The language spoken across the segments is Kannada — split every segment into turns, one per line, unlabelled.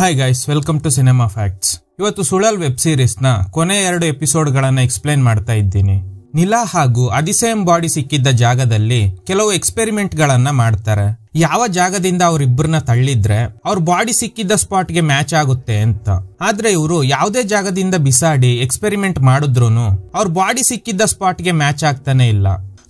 hi guys welcome to cinema facts ಇವತ್ತು ಸುಳಲ್ ವೆಬ್ ಸೀರೀಸ್ನ ಕೊನೆ ಎರಡು ಎಪಿಸೋಡ್ಗಳನ್ನು ಎಕ್ಸ್ಪ್ಲೇನ್ ಮಾಡ್ತಾ ಇದ್ದೀನಿ ನಿಲಾ ಹಾಗೂ ಅದಿಸೇಮ್ ಬಾಡಿ ಸಿಕ್ಕಿದ್ದ ಜಾಗದಲ್ಲಿ ಕೆಲವು ಎಕ್ಸ್ಪೆರಿಮೆಂಟ್ಗಳನ್ನ ಮಾಡ್ತಾರೆ ಯಾವ ಜಾಗದಿಂದ ಅವರಿಬ್ಬರನ್ನ ತಳ್ಳಿದ್ರೆ ಅವ್ರ ಬಾಡಿ ಸಿಕ್ಕಿದ್ದ ಸ್ಪಾಟ್ಗೆ ಮ್ಯಾಚ್ ಆಗುತ್ತೆ ಅಂತ ಆದ್ರೆ ಇವರು ಯಾವುದೇ ಜಾಗದಿಂದ ಬಿಸಾಡಿ ಎಕ್ಸ್ಪೆರಿಮೆಂಟ್ ಮಾಡಿದ್ರು ಅವ್ರ ಬಾಡಿ ಸಿಕ್ಕಿದ್ದ ಸ್ಪಾಟ್ಗೆ ಮ್ಯಾಚ್ ಆಗ್ತಾನೆ ಇಲ್ಲ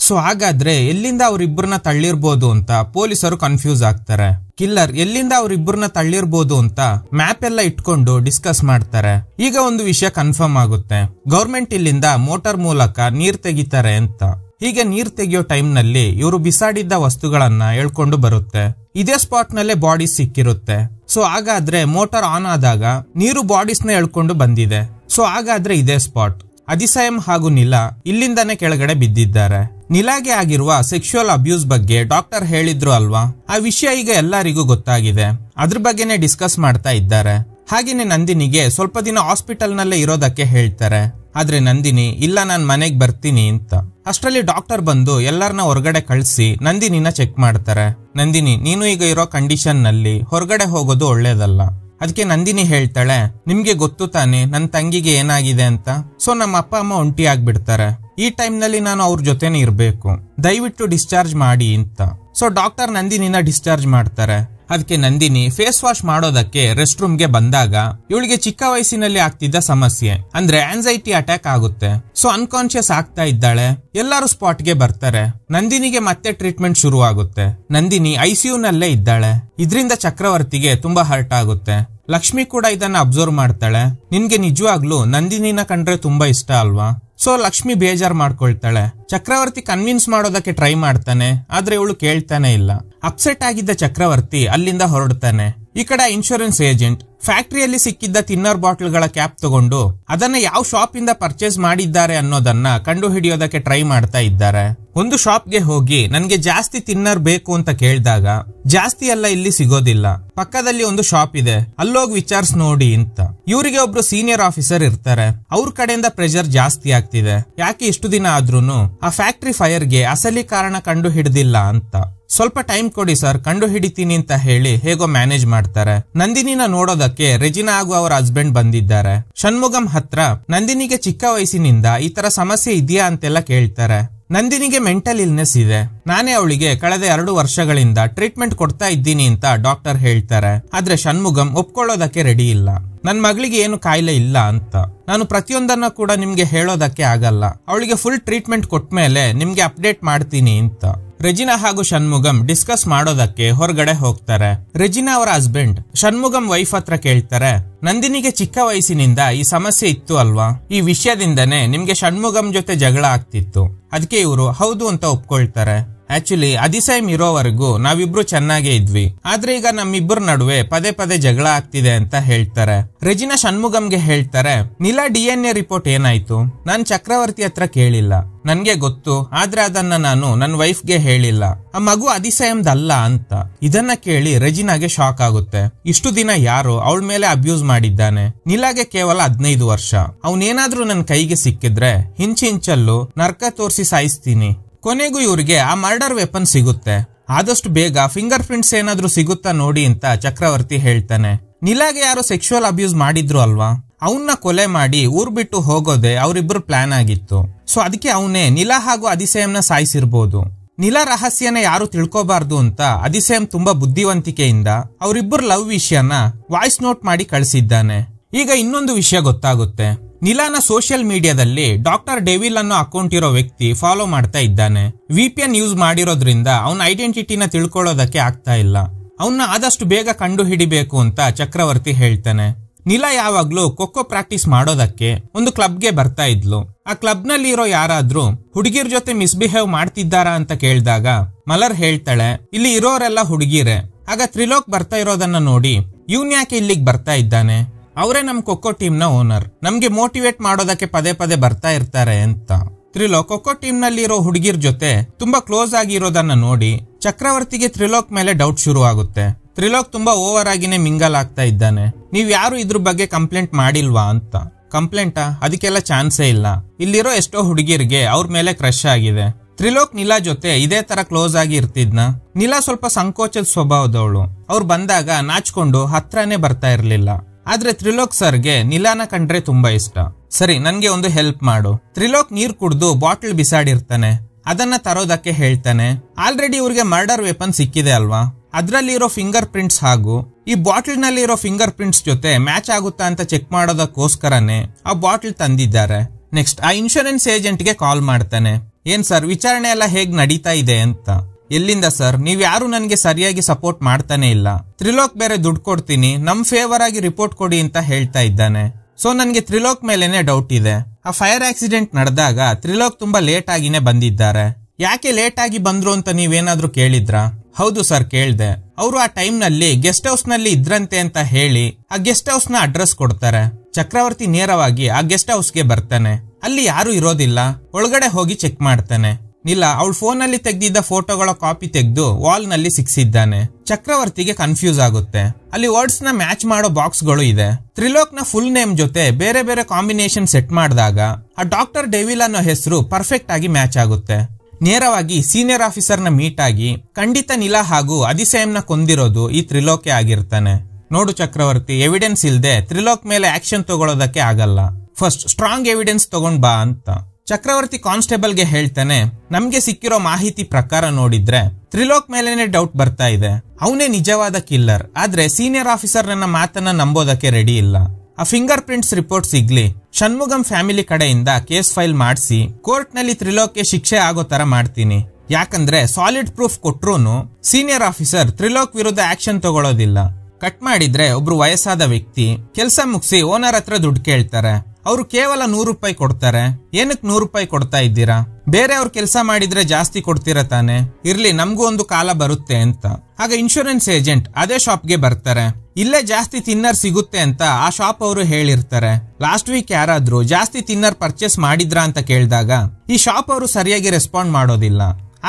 ಸೊ ಹಾಗಾದ್ರೆ ಎಲ್ಲಿಂದ ಅವರಿಬ್ಬರನ್ನ ತಳ್ಳಿರ್ಬೋದು ಅಂತ ಪೊಲೀಸರು ಕನ್ಫ್ಯೂಸ್ ಆಗ್ತಾರೆ ಕಿಲ್ಲರ್ ಎಲ್ಲಿಂದ ಅವರಿಬ್ಬರನ್ನ ತಳ್ಳಿರ್ಬೋದು ಅಂತ ಮ್ಯಾಪ್ ಎಲ್ಲ ಇಟ್ಕೊಂಡು ಡಿಸ್ಕಸ್ ಮಾಡ್ತಾರೆ ಈಗ ಒಂದು ವಿಷಯ ಕನ್ಫರ್ಮ್ ಆಗುತ್ತೆ ಗೌರ್ಮೆಂಟ್ ಇಲ್ಲಿಂದ ಮೋಟಾರ್ ಮೂಲಕ ನೀರ್ ತೆಗಿತಾರೆ ಅಂತ ಹೀಗೆ ನೀರ್ ತೆಗಿಯೋ ಟೈಮ್ ನಲ್ಲಿ ಇವರು ಬಿಸಾಡಿದ್ದ ವಸ್ತುಗಳನ್ನ ಎಳ್ಕೊಂಡು ಬರುತ್ತೆ ಇದೇ ಸ್ಪಾಟ್ ನಲ್ಲೇ ಬಾಡಿ ಸಿಕ್ಕಿರುತ್ತೆ ಸೊ ಹಾಗಾದ್ರೆ ಮೋಟಾರ್ ಆನ್ ಆದಾಗ ನೀರು ಬಾಡೀಸ್ ನ ಎಳ್ಕೊಂಡು ಬಂದಿದೆ ಸೊ ಹಾಗಾದ್ರೆ ಇದೇ ಸ್ಪಾಟ್ ಅದಿಸಯಂ ಹಾಗೂ ನಿಲ ಇಲ್ಲಿಂದಾನೆ ಕೆಳಗಡೆ ಬಿದ್ದಿದ್ದಾರೆ ನಿಲಾಗೆ ಆಗಿರುವ ಸೆಕ್ಷುವಲ್ ಅಬ್ಯೂಸ್ ಬಗ್ಗೆ ಡಾಕ್ಟರ್ ಹೇಳಿದ್ರು ಅಲ್ವಾ ಆ ವಿಷಯ ಈಗ ಎಲ್ಲರಿಗೂ ಗೊತ್ತಾಗಿದೆ ಅದ್ರ ಬಗ್ಗೆನೆ ಡಿಸ್ಕಸ್ ಮಾಡ್ತಾ ಇದ್ದಾರೆ ಹಾಗೇನೆ ನಂದಿನಿಗೆ ಸ್ವಲ್ಪ ದಿನ ಹಾಸ್ಪಿಟಲ್ ನಲ್ಲೇ ಇರೋದಕ್ಕೆ ಹೇಳ್ತಾರೆ ಆದ್ರೆ ನಂದಿನಿ ಇಲ್ಲ ನಾನು ಮನೆಗೆ ಬರ್ತೀನಿ ಅಂತ ಅಷ್ಟರಲ್ಲಿ ಡಾಕ್ಟರ್ ಬಂದು ಎಲ್ಲರನ್ನ ಹೊರಗಡೆ ಕಳಿಸಿ ನಂದಿನಿನ ಚೆಕ್ ಮಾಡ್ತಾರೆ ನಂದಿನಿ ನೀನು ಈಗ ಇರೋ ಕಂಡೀಷನ್ ನಲ್ಲಿ ಹೊರಗಡೆ ಹೋಗೋದು ಒಳ್ಳೇದಲ್ಲ ಅದಕ್ಕೆ ನಂದಿನಿ ಹೇಳ್ತಾಳೆ ನಿಮ್ಗೆ ಗೊತ್ತು ತಾನೆ ನನ್ನ ತಂಗಿಗೆ ಏನಾಗಿದೆ ಅಂತ ಸೊ ನಮ್ಮ ಅಪ್ಪ ಅಮ್ಮ ಒಂಟಿ ಆಗ್ಬಿಡ್ತಾರೆ ಈ ಟೈಮ್ನಲ್ಲಿ ನಾನು ಅವ್ರ ಜೊತೆನೆ ಇರಬೇಕು ದಯವಿಟ್ಟು ಡಿಸ್ಚಾರ್ಜ್ ಮಾಡಿ ಅಂತ ಸೊ ಡಾಕ್ಟರ್ ನಂದಿನಿನ ಡಿಸ್ಚಾರ್ಜ್ ಮಾಡ್ತಾರೆ ಅದಕ್ಕೆ ನಂದಿನಿ ಫೇಸ್ ವಾಶ್ ಮಾಡೋದಕ್ಕೆ ರೆಸ್ಟ್ ಗೆ ಬಂದಾಗ ಇವಳಿಗೆ ಚಿಕ್ಕ ವಯಸ್ಸಿನಲ್ಲಿ ಆಗ್ತಿದ್ದ ಸಮಸ್ಯೆ ಅಂದ್ರೆ ಆನ್ಸೈಟಿ ಅಟ್ಯಾಕ್ ಆಗುತ್ತೆ ಸೊ ಅನ್ಕಾನ್ಶಿಯಸ್ ಆಗ್ತಾ ಇದ್ದಾಳೆ ಎಲ್ಲರೂ ಸ್ಪಾಟ್ಗೆ ಬರ್ತಾರೆ ನಂದಿನಿಗೆ ಮತ್ತೆ ಟ್ರೀಟ್ಮೆಂಟ್ ಶುರು ಆಗುತ್ತೆ ನಂದಿನಿ ಐಸಿಯು ನಲ್ಲೇ ಇದ್ದಾಳೆ ಇದರಿಂದ ಚಕ್ರವರ್ತಿಗೆ ತುಂಬಾ ಹರ್ಟ್ ಆಗುತ್ತೆ ಲಕ್ಷ್ಮಿ ಕೂಡ ಇದನ್ನ ಅಬ್ಸರ್ವ್ ಮಾಡ್ತಾಳೆ ನಿನ್ಗೆ ನಿಜವಾಗ್ಲೂ ನಂದಿನಿನ ಕಂಡ್ರೆ ತುಂಬಾ ಇಷ್ಟ ಅಲ್ವಾ ಸೊ ಲಕ್ಷ್ಮಿ ಬೇಜಾರ್ ಮಾಡ್ಕೊಳ್ತಾಳೆ ಚಕ್ರವರ್ತಿ ಕನ್ವಿನ್ಸ್ ಮಾಡೋದಕ್ಕೆ ಟ್ರೈ ಮಾಡ್ತಾನೆ ಆದ್ರೆ ಇವಳು ಕೇಳ್ತಾನೆ ಇಲ್ಲ ಅಪ್ಸೆಟ್ ಆಗಿದ್ದ ಚಕ್ರವರ್ತಿ ಅಲ್ಲಿಂದ ಹೊರಡ್ತಾನೆ ಈ ಕಡೆ ಇನ್ಶೂರೆನ್ಸ್ ಏಜೆಂಟ್ ಫ್ಯಾಕ್ಟರಿಯಲ್ಲಿ ಸಿಕ್ಕಿದ್ದ ತಿನ್ನರ್ ಬಾಟ್ಲ್ಗಳ ಕ್ಯಾಪ್ ತಗೊಂಡು ಅದನ್ನ ಯಾವ ಶಾಪ್ ಇಂದ ಪರ್ಚೇಸ್ ಮಾಡಿದ್ದಾರೆ ಅನ್ನೋದನ್ನ ಕಂಡು ಹಿಡಿಯೋದಕ್ಕೆ ಟ್ರೈ ಮಾಡ್ತಾ ಇದ್ದಾರೆ ಒಂದು ಶಾಪ್ಗೆ ಹೋಗಿ ನನ್ಗೆ ಜಾಸ್ತಿ ತಿನ್ನರ್ ಬೇಕು ಅಂತ ಕೇಳಿದಾಗ ಜಾಸ್ತಿ ಎಲ್ಲ ಇಲ್ಲಿ ಸಿಗೋದಿಲ್ಲ ಪಕ್ಕದಲ್ಲಿ ಒಂದು ಶಾಪ್ ಇದೆ ಅಲ್ಲೋಗಿ ವಿಚಾರ್ಸ್ ನೋಡಿ ಅಂತ ಇವರಿಗೆ ಒಬ್ರು ಸೀನಿಯರ್ ಆಫೀಸರ್ ಇರ್ತಾರೆ ಅವ್ರ ಕಡೆಯಿಂದ ಪ್ರೆಷರ್ ಜಾಸ್ತಿ ಆಗ್ತಿದೆ ಯಾಕೆ ಇಷ್ಟು ದಿನ ಆದ್ರೂ ಆ ಫ್ಯಾಕ್ಟರಿ ಗೆ ಅಸಲಿ ಕಾರಣ ಕಂಡು ಹಿಡ್ದಿಲ್ಲ ಅಂತ ಸ್ವಲ್ಪ ಟೈಮ್ ಕೊಡಿ ಸರ್ ಕಂಡು ಹಿಡಿತೀನಿ ಅಂತ ಹೇಳಿ ಹೇಗೋ ಮ್ಯಾನೇಜ್ ಮಾಡ್ತಾರೆ ನಂದಿನಿನ ನೋಡೋದಕ್ಕೆ ರೆಜಿನಾ ಹಾಗೂ ಅವರ ಹಸ್ಬೆಂಡ್ ಬಂದಿದ್ದಾರೆ ಷಣ್ಮುಗಂ ಹತ್ರ ನಂದಿನಿಗೆ ಚಿಕ್ಕ ವಯಸ್ಸಿನಿಂದ ಈ ತರ ಸಮಸ್ಯೆ ಇದೆಯಾ ಅಂತೆಲ್ಲ ಕೇಳ್ತಾರೆ ನಂದಿನಿಗೆ ಮೆಂಟಲ್ ಇಲ್ನೆಸ್ ಇದೆ ನಾನೇ ಅವಳಿಗೆ ಕಳೆದ ಎರಡು ವರ್ಷಗಳಿಂದ ಟ್ರೀಟ್ಮೆಂಟ್ ಕೊಡ್ತಾ ಇದ್ದೀನಿ ಅಂತ ಡಾಕ್ಟರ್ ಹೇಳ್ತಾರೆ ಆದ್ರೆ ಷಣ್ಮುಗಂ ಒಪ್ಕೊಳ್ಳೋದಕ್ಕೆ ರೆಡಿ ಇಲ್ಲ ನನ್ ಮಗಳಿಗೆ ಏನು ಕಾಯಿಲೆ ಇಲ್ಲ ಅಂತ ನಾನು ಪ್ರತಿಯೊಂದನ್ನ ಕೂಡ ನಿಮ್ಗೆ ಹೇಳೋದಕ್ಕೆ ಆಗಲ್ಲ ಅವಳಿಗೆ ಫುಲ್ ಟ್ರೀಟ್ಮೆಂಟ್ ಮೇಲೆ ನಿಮ್ಗೆ ಅಪ್ಡೇಟ್ ಮಾಡ್ತೀನಿ ಅಂತ ರೆಜಿನಾ ಹಾಗೂ ಷಣ್ಮುಗಂ ಡಿಸ್ಕಸ್ ಮಾಡೋದಕ್ಕೆ ಹೊರಗಡೆ ಹೋಗ್ತಾರೆ ರೆಜಿನಾ ಅವರ ಹಸ್ಬೆಂಡ್ ಷಣ್ಮುಗಂ ವೈಫ್ ಹತ್ರ ಕೇಳ್ತಾರೆ ನಂದಿನಿಗೆ ಚಿಕ್ಕ ವಯಸ್ಸಿನಿಂದ ಈ ಸಮಸ್ಯೆ ಇತ್ತು ಅಲ್ವಾ ಈ ವಿಷಯದಿಂದನೇ ನಿಮ್ಗೆ ಷಣ್ಮುಗಂ ಜೊತೆ ಜಗಳ ಆಗ್ತಿತ್ತು ಅದಕ್ಕೆ ಇವರು ಹೌದು ಅಂತ ಒಪ್ಕೊಳ್ತಾರೆ ಆಕ್ಚುಲಿ ಅದಿಸೈಮ್ ಇರೋವರೆಗೂ ನಾವಿಬ್ರು ಚೆನ್ನಾಗೇ ಇದ್ವಿ ಆದ್ರೆ ಈಗ ನಮ್ಮಿಬ್ಬರ ನಡುವೆ ಪದೇ ಪದೇ ಜಗಳ ಆಗ್ತಿದೆ ಅಂತ ಹೇಳ್ತಾರೆ ರೆಜಿನಾ ಷಣ್ಮುಗಂಗೆ ಹೇಳ್ತಾರೆ Nila D N A report ಏನಾಯ್ತು ನಾನ್ ಚಕ್ರವರ್ತಿ ಹತ್ರ ಕೇಳಿಲ್ಲ ನನ್ಗೆ ಗೊತ್ತು ಆದ್ರೆ ಅದನ್ನ ನಾನು ನನ್ನ ವೈಫ್ಗೆ ಹೇಳಿಲ್ಲ ಆ ಮಗು ಅಲ್ಲ ಅಂತ ಇದನ್ನ ಕೇಳಿ ರೆಜಿನಾಗೆ ಶಾಕ್ ಆಗುತ್ತೆ ಇಷ್ಟು ದಿನ ಯಾರು ಅವಳ ಮೇಲೆ ಅಬ್ಯೂಸ್ ಮಾಡಿದ್ದಾನೆ ನಿಲಾಗೆ ಕೇವಲ ಹದಿನೈದು ವರ್ಷ ಅವನೇನಾದ್ರೂ ನನ್ನ ಕೈಗೆ ಸಿಕ್ಕಿದ್ರೆ ಹಿಂಚಿಂಚಲ್ಲೂ ನರ್ಕ ತೋರಿಸಿ ಸಾಯಿಸ್ತೀನಿ ಕೊನೆಗೂ ಇವರಿಗೆ ಆ ಮರ್ಡರ್ ವೆಪನ್ ಸಿಗುತ್ತೆ ಆದಷ್ಟು ಬೇಗ ಫಿಂಗರ್ ಪ್ರಿಂಟ್ಸ್ ಏನಾದ್ರೂ ಸಿಗುತ್ತಾ ನೋಡಿ ಅಂತ ಚಕ್ರವರ್ತಿ ಹೇಳ್ತಾನೆ ನಿಲಾಗೆ ಯಾರು ಸೆಕ್ಷುವಲ್ ಅಬ್ಯೂಸ್ ಮಾಡಿದ್ರು ಅಲ್ವಾ ಅವನ್ನ ಕೊಲೆ ಮಾಡಿ ಊರ್ ಬಿಟ್ಟು ಹೋಗೋದೆ ಅವರಿಬ್ರು ಪ್ಲಾನ್ ಆಗಿತ್ತು ಸೊ ಅದಕ್ಕೆ ಅವನೇ ನಿಲಾ ಹಾಗೂ ಅದಿಸೇಮ್ನ ಸಾಯಿಸಿರ್ಬೋದು ನಿಲಾ ರಹಸ್ಯನ ಯಾರು ತಿಳ್ಕೋಬಾರ್ದು ಅಂತ ಅಧಿಸಯಂ ತುಂಬಾ ಬುದ್ಧಿವಂತಿಕೆಯಿಂದ ಅವರಿಬ್ಬರು ಲವ್ ವಿಷಯನ ವಾಯ್ಸ್ ನೋಟ್ ಮಾಡಿ ಕಳಿಸಿದ್ದಾನೆ ಈಗ ಇನ್ನೊಂದು ವಿಷಯ ಗೊತ್ತಾಗುತ್ತೆ ನಿಲಾನ ಸೋಷಿಯಲ್ ಮೀಡಿಯಾದಲ್ಲಿ ಡಾಕ್ಟರ್ ಡೇವಿಲ್ ಅನ್ನೋ ಅಕೌಂಟ್ ಇರೋ ವ್ಯಕ್ತಿ ಫಾಲೋ ಮಾಡ್ತಾ ಇದ್ದಾನೆ ಎನ್ ಯೂಸ್ ಮಾಡಿರೋದ್ರಿಂದ ಅವನ ಐಡೆಂಟಿಟಿನ ತಿಳ್ಕೊಳ್ಳೋದಕ್ಕೆ ಆಗ್ತಾ ಇಲ್ಲ ಅವನ್ನ ಆದಷ್ಟು ಬೇಗ ಕಂಡು ಹಿಡಿಬೇಕು ಅಂತ ಚಕ್ರವರ್ತಿ ಹೇಳ್ತಾನೆ ನಿಲ ಯಾವಾಗ್ಲೂ ಖೋಖೋ ಪ್ರಾಕ್ಟೀಸ್ ಮಾಡೋದಕ್ಕೆ ಒಂದು ಕ್ಲಬ್ಗೆ ಬರ್ತಾ ಇದ್ಲು ಆ ಕ್ಲಬ್ ನಲ್ಲಿ ಇರೋ ಯಾರಾದ್ರೂ ಹುಡುಗಿರ್ ಜೊತೆ ಮಿಸ್ಬಿಹೇವ್ ಮಾಡ್ತಿದ್ದಾರಾ ಅಂತ ಕೇಳಿದಾಗ ಮಲರ್ ಹೇಳ್ತಾಳೆ ಇಲ್ಲಿ ಇರೋರೆಲ್ಲ ಹುಡುಗಿರೆ ಆಗ ತ್ರಿಲೋಕ್ ಬರ್ತಾ ಇರೋದನ್ನ ನೋಡಿ ಇವನ್ ಯಾಕೆ ಇಲ್ಲಿಗೆ ಬರ್ತಾ ಇದ್ದಾನೆ ಅವರೇ ನಮ್ ಖೋಖೋ ಟೀಮ್ ನ ಓನರ್ ನಮ್ಗೆ ಮೋಟಿವೇಟ್ ಮಾಡೋದಕ್ಕೆ ಪದೇ ಪದೇ ಬರ್ತಾ ಇರ್ತಾರೆ ಅಂತ ತ್ರಿಲೋಕ್ ಖೋಖೋ ಟೀಮ್ ನಲ್ಲಿ ಇರೋ ಹುಡುಗಿರ್ ಜೊತೆ ತುಂಬಾ ಕ್ಲೋಸ್ ಆಗಿರೋದನ್ನ ನೋಡಿ ಚಕ್ರವರ್ತಿಗೆ ತ್ರಿಲೋಕ್ ಮೇಲೆ ಡೌಟ್ ಶುರು ಆಗುತ್ತೆ ತ್ರಿಲೋಕ್ ತುಂಬಾ ಓವರ್ ಆಗಿನೇ ಮಿಂಗಲ್ ಆಗ್ತಾ ಇದ್ದಾನೆ ನೀವ್ ಯಾರು ಇದ್ರ ಬಗ್ಗೆ ಕಂಪ್ಲೇಂಟ್ ಮಾಡಿಲ್ವಾ ಅಂತ ಕಂಪ್ಲೇಂಟಾ ಅದಕ್ಕೆಲ್ಲ ಚಾನ್ಸೇ ಇಲ್ಲ ಇಲ್ಲಿರೋ ಎಷ್ಟೋ ಹುಡುಗಿರ್ಗೆ ಅವ್ರ ಮೇಲೆ ಕ್ರಶ್ ಆಗಿದೆ ತ್ರಿಲೋಕ್ ನಿಲಾ ಜೊತೆ ಇದೇ ತರ ಕ್ಲೋಸ್ ಆಗಿ ಇರ್ತಿದ್ನ ನಿಲಾ ಸ್ವಲ್ಪ ಸಂಕೋಚದ ಸ್ವಭಾವದವಳು ಅವ್ರು ಬಂದಾಗ ನಾಚ್ಕೊಂಡು ಹತ್ರನೇ ಬರ್ತಾ ಇರ್ಲಿಲ್ಲ ಆದ್ರೆ ತ್ರಿಲೋಕ್ ಸರ್ಗೆ ನಿಲಾನ ಕಂಡ್ರೆ ತುಂಬಾ ಇಷ್ಟ ಸರಿ ನನ್ಗೆ ಒಂದು ಹೆಲ್ಪ್ ಮಾಡು ತ್ರಿಲೋಕ್ ನೀರ್ ಕುಡ್ದು ಬಾಟ್ಲ್ ಬಿಸಾಡಿರ್ತಾನೆ ಅದನ್ನ ತರೋದಕ್ಕೆ ಹೇಳ್ತಾನೆ ಆಲ್ರೆಡಿ ಇವ್ರಿಗೆ ಮರ್ಡರ್ ವೆಪನ್ ಸಿಕ್ಕಿದೆ ಅಲ್ವಾ ಅದ್ರಲ್ಲಿರೋ ಫಿಂಗರ್ ಪ್ರಿಂಟ್ಸ್ ಹಾಗೂ ಈ ಬಾಟಲ್ ಇರೋ ಫಿಂಗರ್ ಪ್ರಿಂಟ್ಸ್ ಜೊತೆ ಮ್ಯಾಚ್ ಆಗುತ್ತಾ ಅಂತ ಚೆಕ್ ಮಾಡೋದಕ್ಕೋಸ್ಕರನೇ ಆ ಬಾಟಲ್ ತಂದಿದ್ದಾರೆ ನೆಕ್ಸ್ಟ್ ಆ ಇನ್ಶೂರೆನ್ಸ್ ಏಜೆಂಟ್ ಗೆ ಕಾಲ್ ಮಾಡ್ತಾನೆ ಏನ್ ಸರ್ ವಿಚಾರಣೆ ಎಲ್ಲ ಹೇಗ್ ನಡೀತಾ ಇದೆ ಅಂತ ಎಲ್ಲಿಂದ ಸರ್ ನೀವು ಯಾರು ನನಗೆ ಸರಿಯಾಗಿ ಸಪೋರ್ಟ್ ಮಾಡ್ತಾನೆ ಇಲ್ಲ ತ್ರಿಲೋಕ್ ಬೇರೆ ದುಡ್ಡು ಕೊಡ್ತೀನಿ ನಮ್ ಫೇವರ್ ಆಗಿ ರಿಪೋರ್ಟ್ ಕೊಡಿ ಅಂತ ಹೇಳ್ತಾ ಇದ್ದಾನೆ ಸೊ ನನಗೆ ತ್ರಿಲೋಕ್ ಮೇಲೆನೆ ಡೌಟ್ ಇದೆ ಆ ಫೈರ್ ಆಕ್ಸಿಡೆಂಟ್ ನಡೆದಾಗ ತ್ರಿಲೋಕ್ ತುಂಬಾ ಲೇಟ್ ಆಗಿನೇ ಬಂದಿದ್ದಾರೆ ಯಾಕೆ ಲೇಟ್ ಆಗಿ ಬಂದ್ರು ಅಂತ ನೀವೇನಾದ್ರೂ ಕೇಳಿದ್ರಾ ಹೌದು ಸರ್ ಕೇಳ್ದೆ ಅವರು ಆ ಟೈಮ್ ನಲ್ಲಿ ಗೆಸ್ಟ್ ಹೌಸ್ ನಲ್ಲಿ ಇದ್ರಂತೆ ಅಂತ ಹೇಳಿ ಆ ಗೆಸ್ಟ್ ಹೌಸ್ ನ ಅಡ್ರೆಸ್ ಕೊಡ್ತಾರೆ ಚಕ್ರವರ್ತಿ ನೇರವಾಗಿ ಆ ಗೆಸ್ಟ್ ಹೌಸ್ ಗೆ ಬರ್ತಾನೆ ಅಲ್ಲಿ ಯಾರು ಇರೋದಿಲ್ಲ ಒಳಗಡೆ ಹೋಗಿ ಚೆಕ್ ಮಾಡ್ತಾನೆ ಇಲ್ಲ ಅವಳ ಫೋನಲ್ಲಿ ತೆಗೆದಿದ್ದ ಫೋಟೋಗಳ ಕಾಪಿ ತೆಗೆದು ವಾಲ್ನಲ್ಲಿ ಸಿಕ್ಸಿದ್ದಾನೆ ಚಕ್ರವರ್ತಿಗೆ ಕನ್ಫ್ಯೂಸ್ ಆಗುತ್ತೆ ಅಲ್ಲಿ ವರ್ಡ್ಸ್ ನ ಮ್ಯಾಚ್ ಮಾಡೋ ಬಾಕ್ಸ್ ಗಳು ಇದೆ ತ್ರಿಲೋಕ್ ನ ಫುಲ್ ನೇಮ್ ಜೊತೆ ಬೇರೆ ಬೇರೆ ಕಾಂಬಿನೇಷನ್ ಸೆಟ್ ಮಾಡಿದಾಗ ಆ ಡಾಕ್ಟರ್ ಡೆವಿಲ್ ಅನ್ನೋ ಹೆಸರು ಪರ್ಫೆಕ್ಟ್ ಆಗಿ ಮ್ಯಾಚ್ ಆಗುತ್ತೆ ನೇರವಾಗಿ ಸೀನಿಯರ್ ಆಫೀಸರ್ನ ಮೀಟ್ ಆಗಿ ಖಂಡಿತ ನಿಲ ಹಾಗೂ ನ ಕೊಂದಿರೋದು ಈ ತ್ರಿಲೋಕೆ ಆಗಿರ್ತಾನೆ ನೋಡು ಚಕ್ರವರ್ತಿ ಎವಿಡೆನ್ಸ್ ಇಲ್ಲದೆ ತ್ರಿಲೋಕ್ ಮೇಲೆ ಆಕ್ಷನ್ ತಗೊಳ್ಳೋದಕ್ಕೆ ಆಗಲ್ಲ ಫಸ್ಟ್ ಸ್ಟ್ರಾಂಗ್ ಎವಿಡೆನ್ಸ್ ತಗೊಂಡ್ ಬಾ ಅಂತ ಚಕ್ರವರ್ತಿ ಕಾನ್ಸ್ಟೇಬಲ್ಗೆ ಹೇಳ್ತಾನೆ ನಮ್ಗೆ ಸಿಕ್ಕಿರೋ ಮಾಹಿತಿ ಪ್ರಕಾರ ನೋಡಿದ್ರೆ ತ್ರಿಲೋಕ್ ಮೇಲೇನೆ ಡೌಟ್ ಬರ್ತಾ ಇದೆ ಅವನೇ ನಿಜವಾದ ಕಿಲ್ಲರ್ ಆದ್ರೆ ಸೀನಿಯರ್ ಆಫೀಸರ್ ನನ್ನ ಮಾತನ್ನ ನಂಬೋದಕ್ಕೆ ರೆಡಿ ಇಲ್ಲ ಆ ಫಿಂಗರ್ ಪ್ರಿಂಟ್ಸ್ ರಿಪೋರ್ಟ್ ಸಿಗ್ಲಿ ಷಣ್ಮುಗಂ ಫ್ಯಾಮಿಲಿ ಕಡೆಯಿಂದ ಕೇಸ್ ಫೈಲ್ ಮಾಡಿಸಿ ಕೋರ್ಟ್ ನಲ್ಲಿ ತ್ರಿಲೋಕ್ಗೆ ಶಿಕ್ಷೆ ಆಗೋ ತರ ಮಾಡ್ತೀನಿ ಯಾಕಂದ್ರೆ ಸಾಲಿಡ್ ಪ್ರೂಫ್ ಕೊಟ್ರು ಸೀನಿಯರ್ ಆಫೀಸರ್ ತ್ರಿಲೋಕ್ ವಿರುದ್ಧ ಆಕ್ಷನ್ ತಗೊಳ್ಳೋದಿಲ್ಲ ಕಟ್ ಮಾಡಿದ್ರೆ ಒಬ್ರು ವಯಸ್ಸಾದ ವ್ಯಕ್ತಿ ಕೆಲಸ ಮುಗಿಸಿ ಓನರ್ ಹತ್ರ ದುಡ್ಡು ಕೇಳ್ತಾರೆ ಅವರು ಕೇವಲ ನೂರು ರೂಪಾಯಿ ಕೊಡ್ತಾರೆ ಏನಕ್ಕೆ ನೂರು ರೂಪಾಯಿ ಕೊಡ್ತಾ ಇದ್ದೀರಾ ಬೇರೆ ಅವ್ರು ಕೆಲಸ ಮಾಡಿದ್ರೆ ಜಾಸ್ತಿ ಕೊಡ್ತೀರಾ ತಾನೆ ಇರ್ಲಿ ನಮಗೂ ಒಂದು ಕಾಲ ಬರುತ್ತೆ ಅಂತ ಆಗ ಇನ್ಶೂರೆನ್ಸ್ ಏಜೆಂಟ್ ಅದೇ ಶಾಪ್ಗೆ ಬರ್ತಾರೆ ಇಲ್ಲೇ ಜಾಸ್ತಿ ತಿನ್ನರ್ ಸಿಗುತ್ತೆ ಅಂತ ಆ ಶಾಪ್ ಅವರು ಹೇಳಿರ್ತಾರೆ ಲಾಸ್ಟ್ ವೀಕ್ ಯಾರಾದ್ರೂ ಜಾಸ್ತಿ ತಿನ್ನರ್ ಪರ್ಚೇಸ್ ಮಾಡಿದ್ರಾ ಅಂತ ಕೇಳಿದಾಗ ಈ ಶಾಪ್ ಅವರು ಸರಿಯಾಗಿ ರೆಸ್ಪಾಂಡ್ ಮಾಡೋದಿಲ್ಲ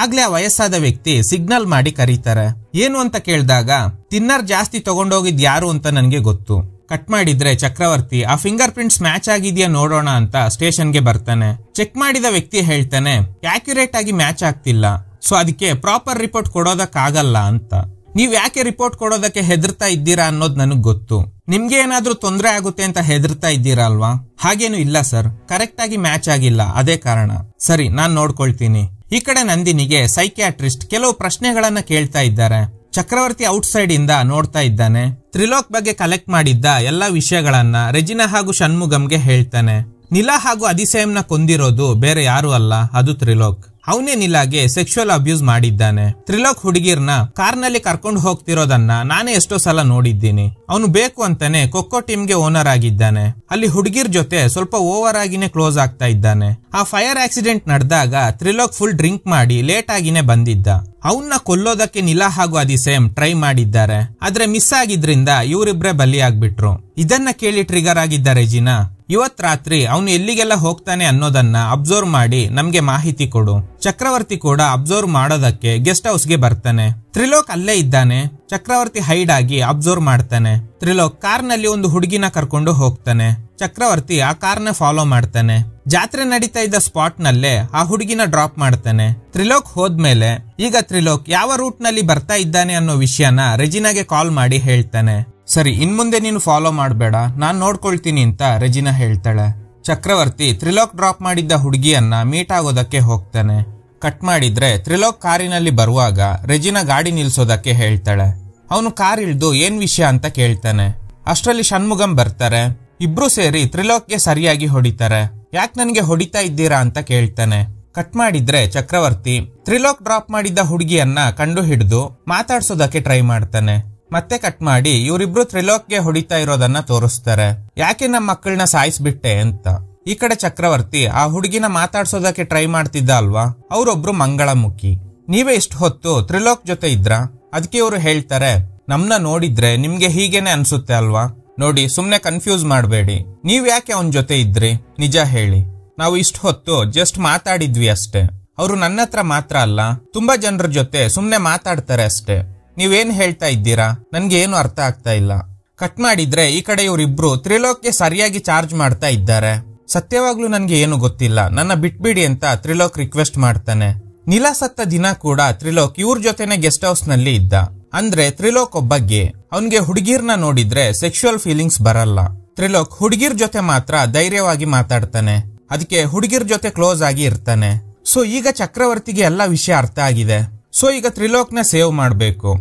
ಆಗ್ಲೇ ಆ ವಯಸ್ಸಾದ ವ್ಯಕ್ತಿ ಸಿಗ್ನಲ್ ಮಾಡಿ ಕರೀತಾರೆ ಏನು ಅಂತ ಕೇಳಿದಾಗ ತಿನ್ನರ್ ಜಾಸ್ತಿ ತಗೊಂಡೋಗಿದ್ ಯಾರು ಅಂತ ನನಗೆ ಗೊತ್ತು ಕಟ್ ಮಾಡಿದ್ರೆ ಚಕ್ರವರ್ತಿ ಆ ಫಿಂಗರ್ ಪ್ರಿಂಟ್ಸ್ ಮ್ಯಾಚ್ ಆಗಿದೆಯಾ ನೋಡೋಣ ಅಂತ ಸ್ಟೇಷನ್ಗೆ ಬರ್ತಾನೆ ಚೆಕ್ ಮಾಡಿದ ವ್ಯಕ್ತಿ ಹೇಳ್ತಾನೆ ಆಕ್ಯುರೇಟ್ ಆಗಿ ಮ್ಯಾಚ್ ಆಗ್ತಿಲ್ಲ ಸೊ ಅದಕ್ಕೆ ಪ್ರಾಪರ್ ರಿಪೋರ್ಟ್ ಕೊಡೋದಕ್ಕಾಗಲ್ಲ ಅಂತ ನೀವ್ ಯಾಕೆ ರಿಪೋರ್ಟ್ ಕೊಡೋದಕ್ಕೆ ಹೆದರ್ತಾ ಇದ್ದೀರಾ ಅನ್ನೋದು ನನಗೆ ಗೊತ್ತು ನಿಮ್ಗೆ ಏನಾದ್ರೂ ತೊಂದರೆ ಆಗುತ್ತೆ ಅಂತ ಹೆದರ್ತಾ ಇದ್ದೀರಾ ಅಲ್ವಾ ಹಾಗೇನು ಇಲ್ಲ ಸರ್ ಕರೆಕ್ಟ್ ಆಗಿ ಮ್ಯಾಚ್ ಆಗಿಲ್ಲ ಅದೇ ಕಾರಣ ಸರಿ ನಾನ್ ನೋಡ್ಕೊಳ್ತೀನಿ ಈ ಕಡೆ ನಂದಿನಿಗೆ ಸೈಕ್ಯಾಟ್ರಿಸ್ಟ್ ಕೆಲವು ಪ್ರಶ್ನೆಗಳನ್ನ ಕೇಳ್ತಾ ಇದ್ದಾರೆ ಚಕ್ರವರ್ತಿ ಔಟ್ಸೈಡ್ ಇಂದ ನೋಡ್ತಾ ಇದ್ದಾನೆ ತ್ರಿಲೋಕ್ ಬಗ್ಗೆ ಕಲೆಕ್ಟ್ ಮಾಡಿದ್ದ ಎಲ್ಲಾ ವಿಷಯಗಳನ್ನ ರೆಜಿನಾ ಹಾಗೂ ಷಣ್ಮುಗಂಗೆ ಹೇಳ್ತಾನೆ ನಿಲಾ ಹಾಗೂ ಅದಿಸೇಮ್ನ ಕೊಂದಿರೋದು ಬೇರೆ ಯಾರು ಅಲ್ಲ ಅದು ತ್ರಿಲೋಕ್ ಅವನೇ ನಿಲಾಗೆ ಸೆಕ್ಷುವಲ್ ಅಬ್ಯೂಸ್ ಮಾಡಿದ್ದಾನೆ ತ್ರಿಲೋಕ್ ಹುಡುಗಿರ್ನ ಕಾರ್ನಲ್ಲಿ ಕರ್ಕೊಂಡು ಹೋಗ್ತಿರೋದನ್ನ ನಾನೇ ಎಷ್ಟೋ ಸಲ ನೋಡಿದ್ದೀನಿ ಅವನು ಬೇಕು ಅಂತಾನೆ ಖೋಖೋ ಟೀಮ್ಗೆ ಓನರ್ ಆಗಿದ್ದಾನೆ ಅಲ್ಲಿ ಹುಡುಗಿರ್ ಜೊತೆ ಸ್ವಲ್ಪ ಓವರ್ ಆಗಿನೇ ಕ್ಲೋಸ್ ಆಗ್ತಾ ಇದ್ದಾನೆ ಆ ಫೈರ್ ಆಕ್ಸಿಡೆಂಟ್ ನಡೆದಾಗ ತ್ರಿಲೋಕ್ ಫುಲ್ ಡ್ರಿಂಕ್ ಮಾಡಿ ಲೇಟ್ ಆಗಿನೇ ಬಂದಿದ್ದ ಅವನ್ನ ಕೊಲ್ಲೋದಕ್ಕೆ ನಿಲಾ ಹಾಗೂ ಸೇಮ್ ಟ್ರೈ ಮಾಡಿದ್ದಾರೆ ಆದ್ರೆ ಮಿಸ್ ಆಗಿದ್ರಿಂದ ಇವರಿಬ್ರೆ ಬಲಿ ಆಗ್ಬಿಟ್ರು ಇದನ್ನ ಕೇಳಿ ಟ್ರಿಗರ್ ಆಗಿದ್ದಾರೆ ರೆಜಿನಾ ಇವತ್ ರಾತ್ರಿ ಅವನು ಎಲ್ಲಿಗೆಲ್ಲ ಹೋಗ್ತಾನೆ ಅನ್ನೋದನ್ನ ಅಬ್ಸರ್ವ್ ಮಾಡಿ ನಮ್ಗೆ ಮಾಹಿತಿ ಕೊಡು ಚಕ್ರವರ್ತಿ ಕೂಡ ಅಬ್ಸರ್ವ್ ಮಾಡೋದಕ್ಕೆ ಗೆಸ್ಟ್ ಹೌಸ್ಗೆ ಬರ್ತಾನೆ ತ್ರಿಲೋಕ್ ಅಲ್ಲೇ ಇದ್ದಾನೆ ಚಕ್ರವರ್ತಿ ಹೈಡ್ ಆಗಿ ಅಬ್ಸರ್ವ್ ಮಾಡ್ತಾನೆ ತ್ರಿಲೋಕ್ ಕಾರ್ನಲ್ಲಿ ಒಂದು ಹುಡುಗಿನ ಕರ್ಕೊಂಡು ಹೋಗ್ತಾನೆ ಚಕ್ರವರ್ತಿ ಆ ಕಾರ್ನ ಫಾಲೋ ಮಾಡ್ತಾನೆ ಜಾತ್ರೆ ನಡೀತಾ ಇದ್ದ ಸ್ಪಾಟ್ ನಲ್ಲೇ ಆ ಹುಡುಗಿನ ಡ್ರಾಪ್ ಮಾಡ್ತಾನೆ ತ್ರಿಲೋಕ್ ಹೋದ್ಮೇಲೆ ಈಗ ತ್ರಿಲೋಕ್ ಯಾವ ರೂಟ್ ನಲ್ಲಿ ಬರ್ತಾ ಇದ್ದಾನೆ ಅನ್ನೋ ವಿಷಯನ ರೆಜಿನಾಗೆ ಕಾಲ್ ಮಾಡಿ ಹೇಳ್ತಾನೆ ಸರಿ ಇನ್ಮುಂದೆ ನೀನು ಫಾಲೋ ಮಾಡಬೇಡ ನಾನು ನೋಡ್ಕೊಳ್ತೀನಿ ಅಂತ ರೆಜಿನಾ ಹೇಳ್ತಾಳೆ ಚಕ್ರವರ್ತಿ ತ್ರಿಲೋಕ್ ಡ್ರಾಪ್ ಮಾಡಿದ್ದ ಹುಡುಗಿಯನ್ನ ಮೀಟ್ ಆಗೋದಕ್ಕೆ ಹೋಗ್ತಾನೆ ಕಟ್ ಮಾಡಿದ್ರೆ ತ್ರಿಲೋಕ್ ಕಾರಿನಲ್ಲಿ ಬರುವಾಗ ರಜಿನಾ ಗಾಡಿ ನಿಲ್ಸೋದಕ್ಕೆ ಹೇಳ್ತಾಳೆ ಅವನು ಕಾರ್ ಇಳಿದು ಏನ್ ವಿಷಯ ಅಂತ ಕೇಳ್ತಾನೆ ಅಷ್ಟರಲ್ಲಿ ಷಣ್ಮುಗಂ ಬರ್ತಾರೆ ಇಬ್ರು ಸೇರಿ ತ್ರಿಲೋಕ್ಗೆ ಸರಿಯಾಗಿ ಹೊಡಿತಾರೆ ಯಾಕೆ ನನಗೆ ಹೊಡಿತಾ ಇದ್ದೀರಾ ಅಂತ ಕೇಳ್ತಾನೆ ಕಟ್ ಮಾಡಿದ್ರೆ ಚಕ್ರವರ್ತಿ ತ್ರಿಲೋಕ್ ಡ್ರಾಪ್ ಮಾಡಿದ್ದ ಹುಡುಗಿಯನ್ನ ಕಂಡು ಹಿಡಿದು ಮಾತಾಡ್ಸೋದಕ್ಕೆ ಟ್ರೈ ಮಾಡ್ತಾನೆ ಮತ್ತೆ ಕಟ್ ಮಾಡಿ ಇವರಿಬ್ರು ಗೆ ಹೊಡಿತಾ ಇರೋದನ್ನ ತೋರಿಸ್ತಾರೆ ಯಾಕೆ ನಮ್ಮ ಮಕ್ಕಳನ್ನ ಸಾಯಿಸ್ಬಿಟ್ಟೆ ಅಂತ ಈ ಕಡೆ ಚಕ್ರವರ್ತಿ ಆ ಹುಡುಗಿನ ಮಾತಾಡ್ಸೋದಕ್ಕೆ ಟ್ರೈ ಮಾಡ್ತಿದ್ದ ಅಲ್ವಾ ಅವರೊಬ್ರು ಮಂಗಳಮುಖಿ ನೀವೇ ಇಷ್ಟು ಹೊತ್ತು ತ್ರಿಲೋಕ್ ಜೊತೆ ಇದ್ರ ಅದಕ್ಕೆ ಇವರು ಹೇಳ್ತಾರೆ ನಮ್ನ ನೋಡಿದ್ರೆ ನಿಮ್ಗೆ ಹೀಗೇನೆ ಅನ್ಸುತ್ತೆ ಅಲ್ವಾ ನೋಡಿ ಸುಮ್ನೆ ಕನ್ಫ್ಯೂಸ್ ಮಾಡಬೇಡಿ ನೀವ್ ಯಾಕೆ ಅವನ್ ಜೊತೆ ಇದ್ರಿ ನಿಜ ಹೇಳಿ ನಾವು ಇಷ್ಟು ಹೊತ್ತು ಜಸ್ಟ್ ಮಾತಾಡಿದ್ವಿ ಅಷ್ಟೇ ಅವರು ನನ್ನ ಹತ್ರ ಮಾತ್ರ ಅಲ್ಲ ತುಂಬಾ ಜನರ ಜೊತೆ ಸುಮ್ನೆ ಮಾತಾಡ್ತಾರೆ ಅಷ್ಟೇ ನೀವೇನು ಹೇಳ್ತಾ ಇದ್ದೀರಾ ನನ್ಗೆ ಏನು ಅರ್ಥ ಆಗ್ತಾ ಇಲ್ಲ ಕಟ್ ಮಾಡಿದ್ರೆ ಈ ಕಡೆ ಇವರಿಬ್ರು ತ್ರಿಲೋಕ್ಗೆ ಸರಿಯಾಗಿ ಚಾರ್ಜ್ ಮಾಡ್ತಾ ಇದ್ದಾರೆ ಸತ್ಯವಾಗ್ಲೂ ನನ್ಗೆ ಏನು ಗೊತ್ತಿಲ್ಲ ನನ್ನ ಬಿಟ್ಬಿಡಿ ಅಂತ ತ್ರಿಲೋಕ್ ರಿಕ್ವೆಸ್ಟ್ ಮಾಡ್ತಾನೆ ನಿಲ ಸತ್ತ ದಿನ ಕೂಡ ತ್ರಿಲೋಕ್ ಇವ್ರ ಜೊತೆನೆ ಗೆಸ್ಟ್ ಹೌಸ್ ನಲ್ಲಿ ಇದ್ದ ಅಂದ್ರೆ ತ್ರಿಲೋಕ್ ಒಬ್ಬಗೆ ಅವ್ನ್ಗೆ ಹುಡುಗಿರ್ನ ನೋಡಿದ್ರೆ ಸೆಕ್ಷುವಲ್ ಫೀಲಿಂಗ್ಸ್ ಬರಲ್ಲ ತ್ರಿಲೋಕ್ ಹುಡುಗಿರ್ ಜೊತೆ ಮಾತ್ರ ಧೈರ್ಯವಾಗಿ ಮಾತಾಡ್ತಾನೆ ಅದಕ್ಕೆ ಹುಡುಗಿರ್ ಜೊತೆ ಕ್ಲೋಸ್ ಆಗಿ ಇರ್ತಾನೆ ಸೊ ಈಗ ಚಕ್ರವರ್ತಿಗೆ ಎಲ್ಲ ವಿಷಯ ಅರ್ಥ ಆಗಿದೆ ಸೊ ಈಗ ತ್ರಿಲೋಕ್ನ ಸೇವ್ ಮಾಡಬೇಕು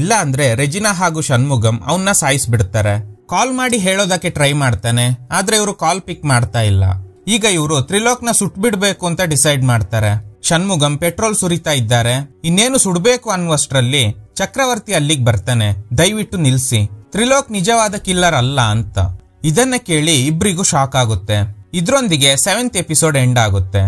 ಇಲ್ಲ ಅಂದ್ರೆ ರೆಜಿನಾ ಹಾಗೂ ಷಣ್ಮುಗಂ ಅವನ್ನ ಸಾಯಿಸ್ಬಿಡ್ತಾರೆ ಕಾಲ್ ಮಾಡಿ ಹೇಳೋದಕ್ಕೆ ಟ್ರೈ ಮಾಡ್ತಾನೆ ಆದ್ರೆ ಇವರು ಕಾಲ್ ಪಿಕ್ ಮಾಡ್ತಾ ಇಲ್ಲ ಈಗ ಇವರು ತ್ರಿಲೋಕ್ನ ಸುಟ್ಬಿಡ್ಬೇಕು ಅಂತ ಡಿಸೈಡ್ ಮಾಡ್ತಾರೆ ಷಣ್ಮುಗಂ ಪೆಟ್ರೋಲ್ ಸುರಿತಾ ಇದ್ದಾರೆ ಇನ್ನೇನು ಸುಡಬೇಕು ಅನ್ನುವಷ್ಟರಲ್ಲಿ ಚಕ್ರವರ್ತಿ ಅಲ್ಲಿಗೆ ಬರ್ತಾನೆ ದಯವಿಟ್ಟು ನಿಲ್ಸಿ ತ್ರಿಲೋಕ್ ನಿಜವಾದ ಕಿಲ್ಲರ್ ಅಲ್ಲ ಅಂತ ಇದನ್ನ ಕೇಳಿ ಇಬ್ರಿಗೂ ಶಾಕ್ ಆಗುತ್ತೆ ಇದ್ರೊಂದಿಗೆ ಸೆವೆಂತ್ ಎಪಿಸೋಡ್ ಎಂಡ್ ಆಗುತ್ತೆ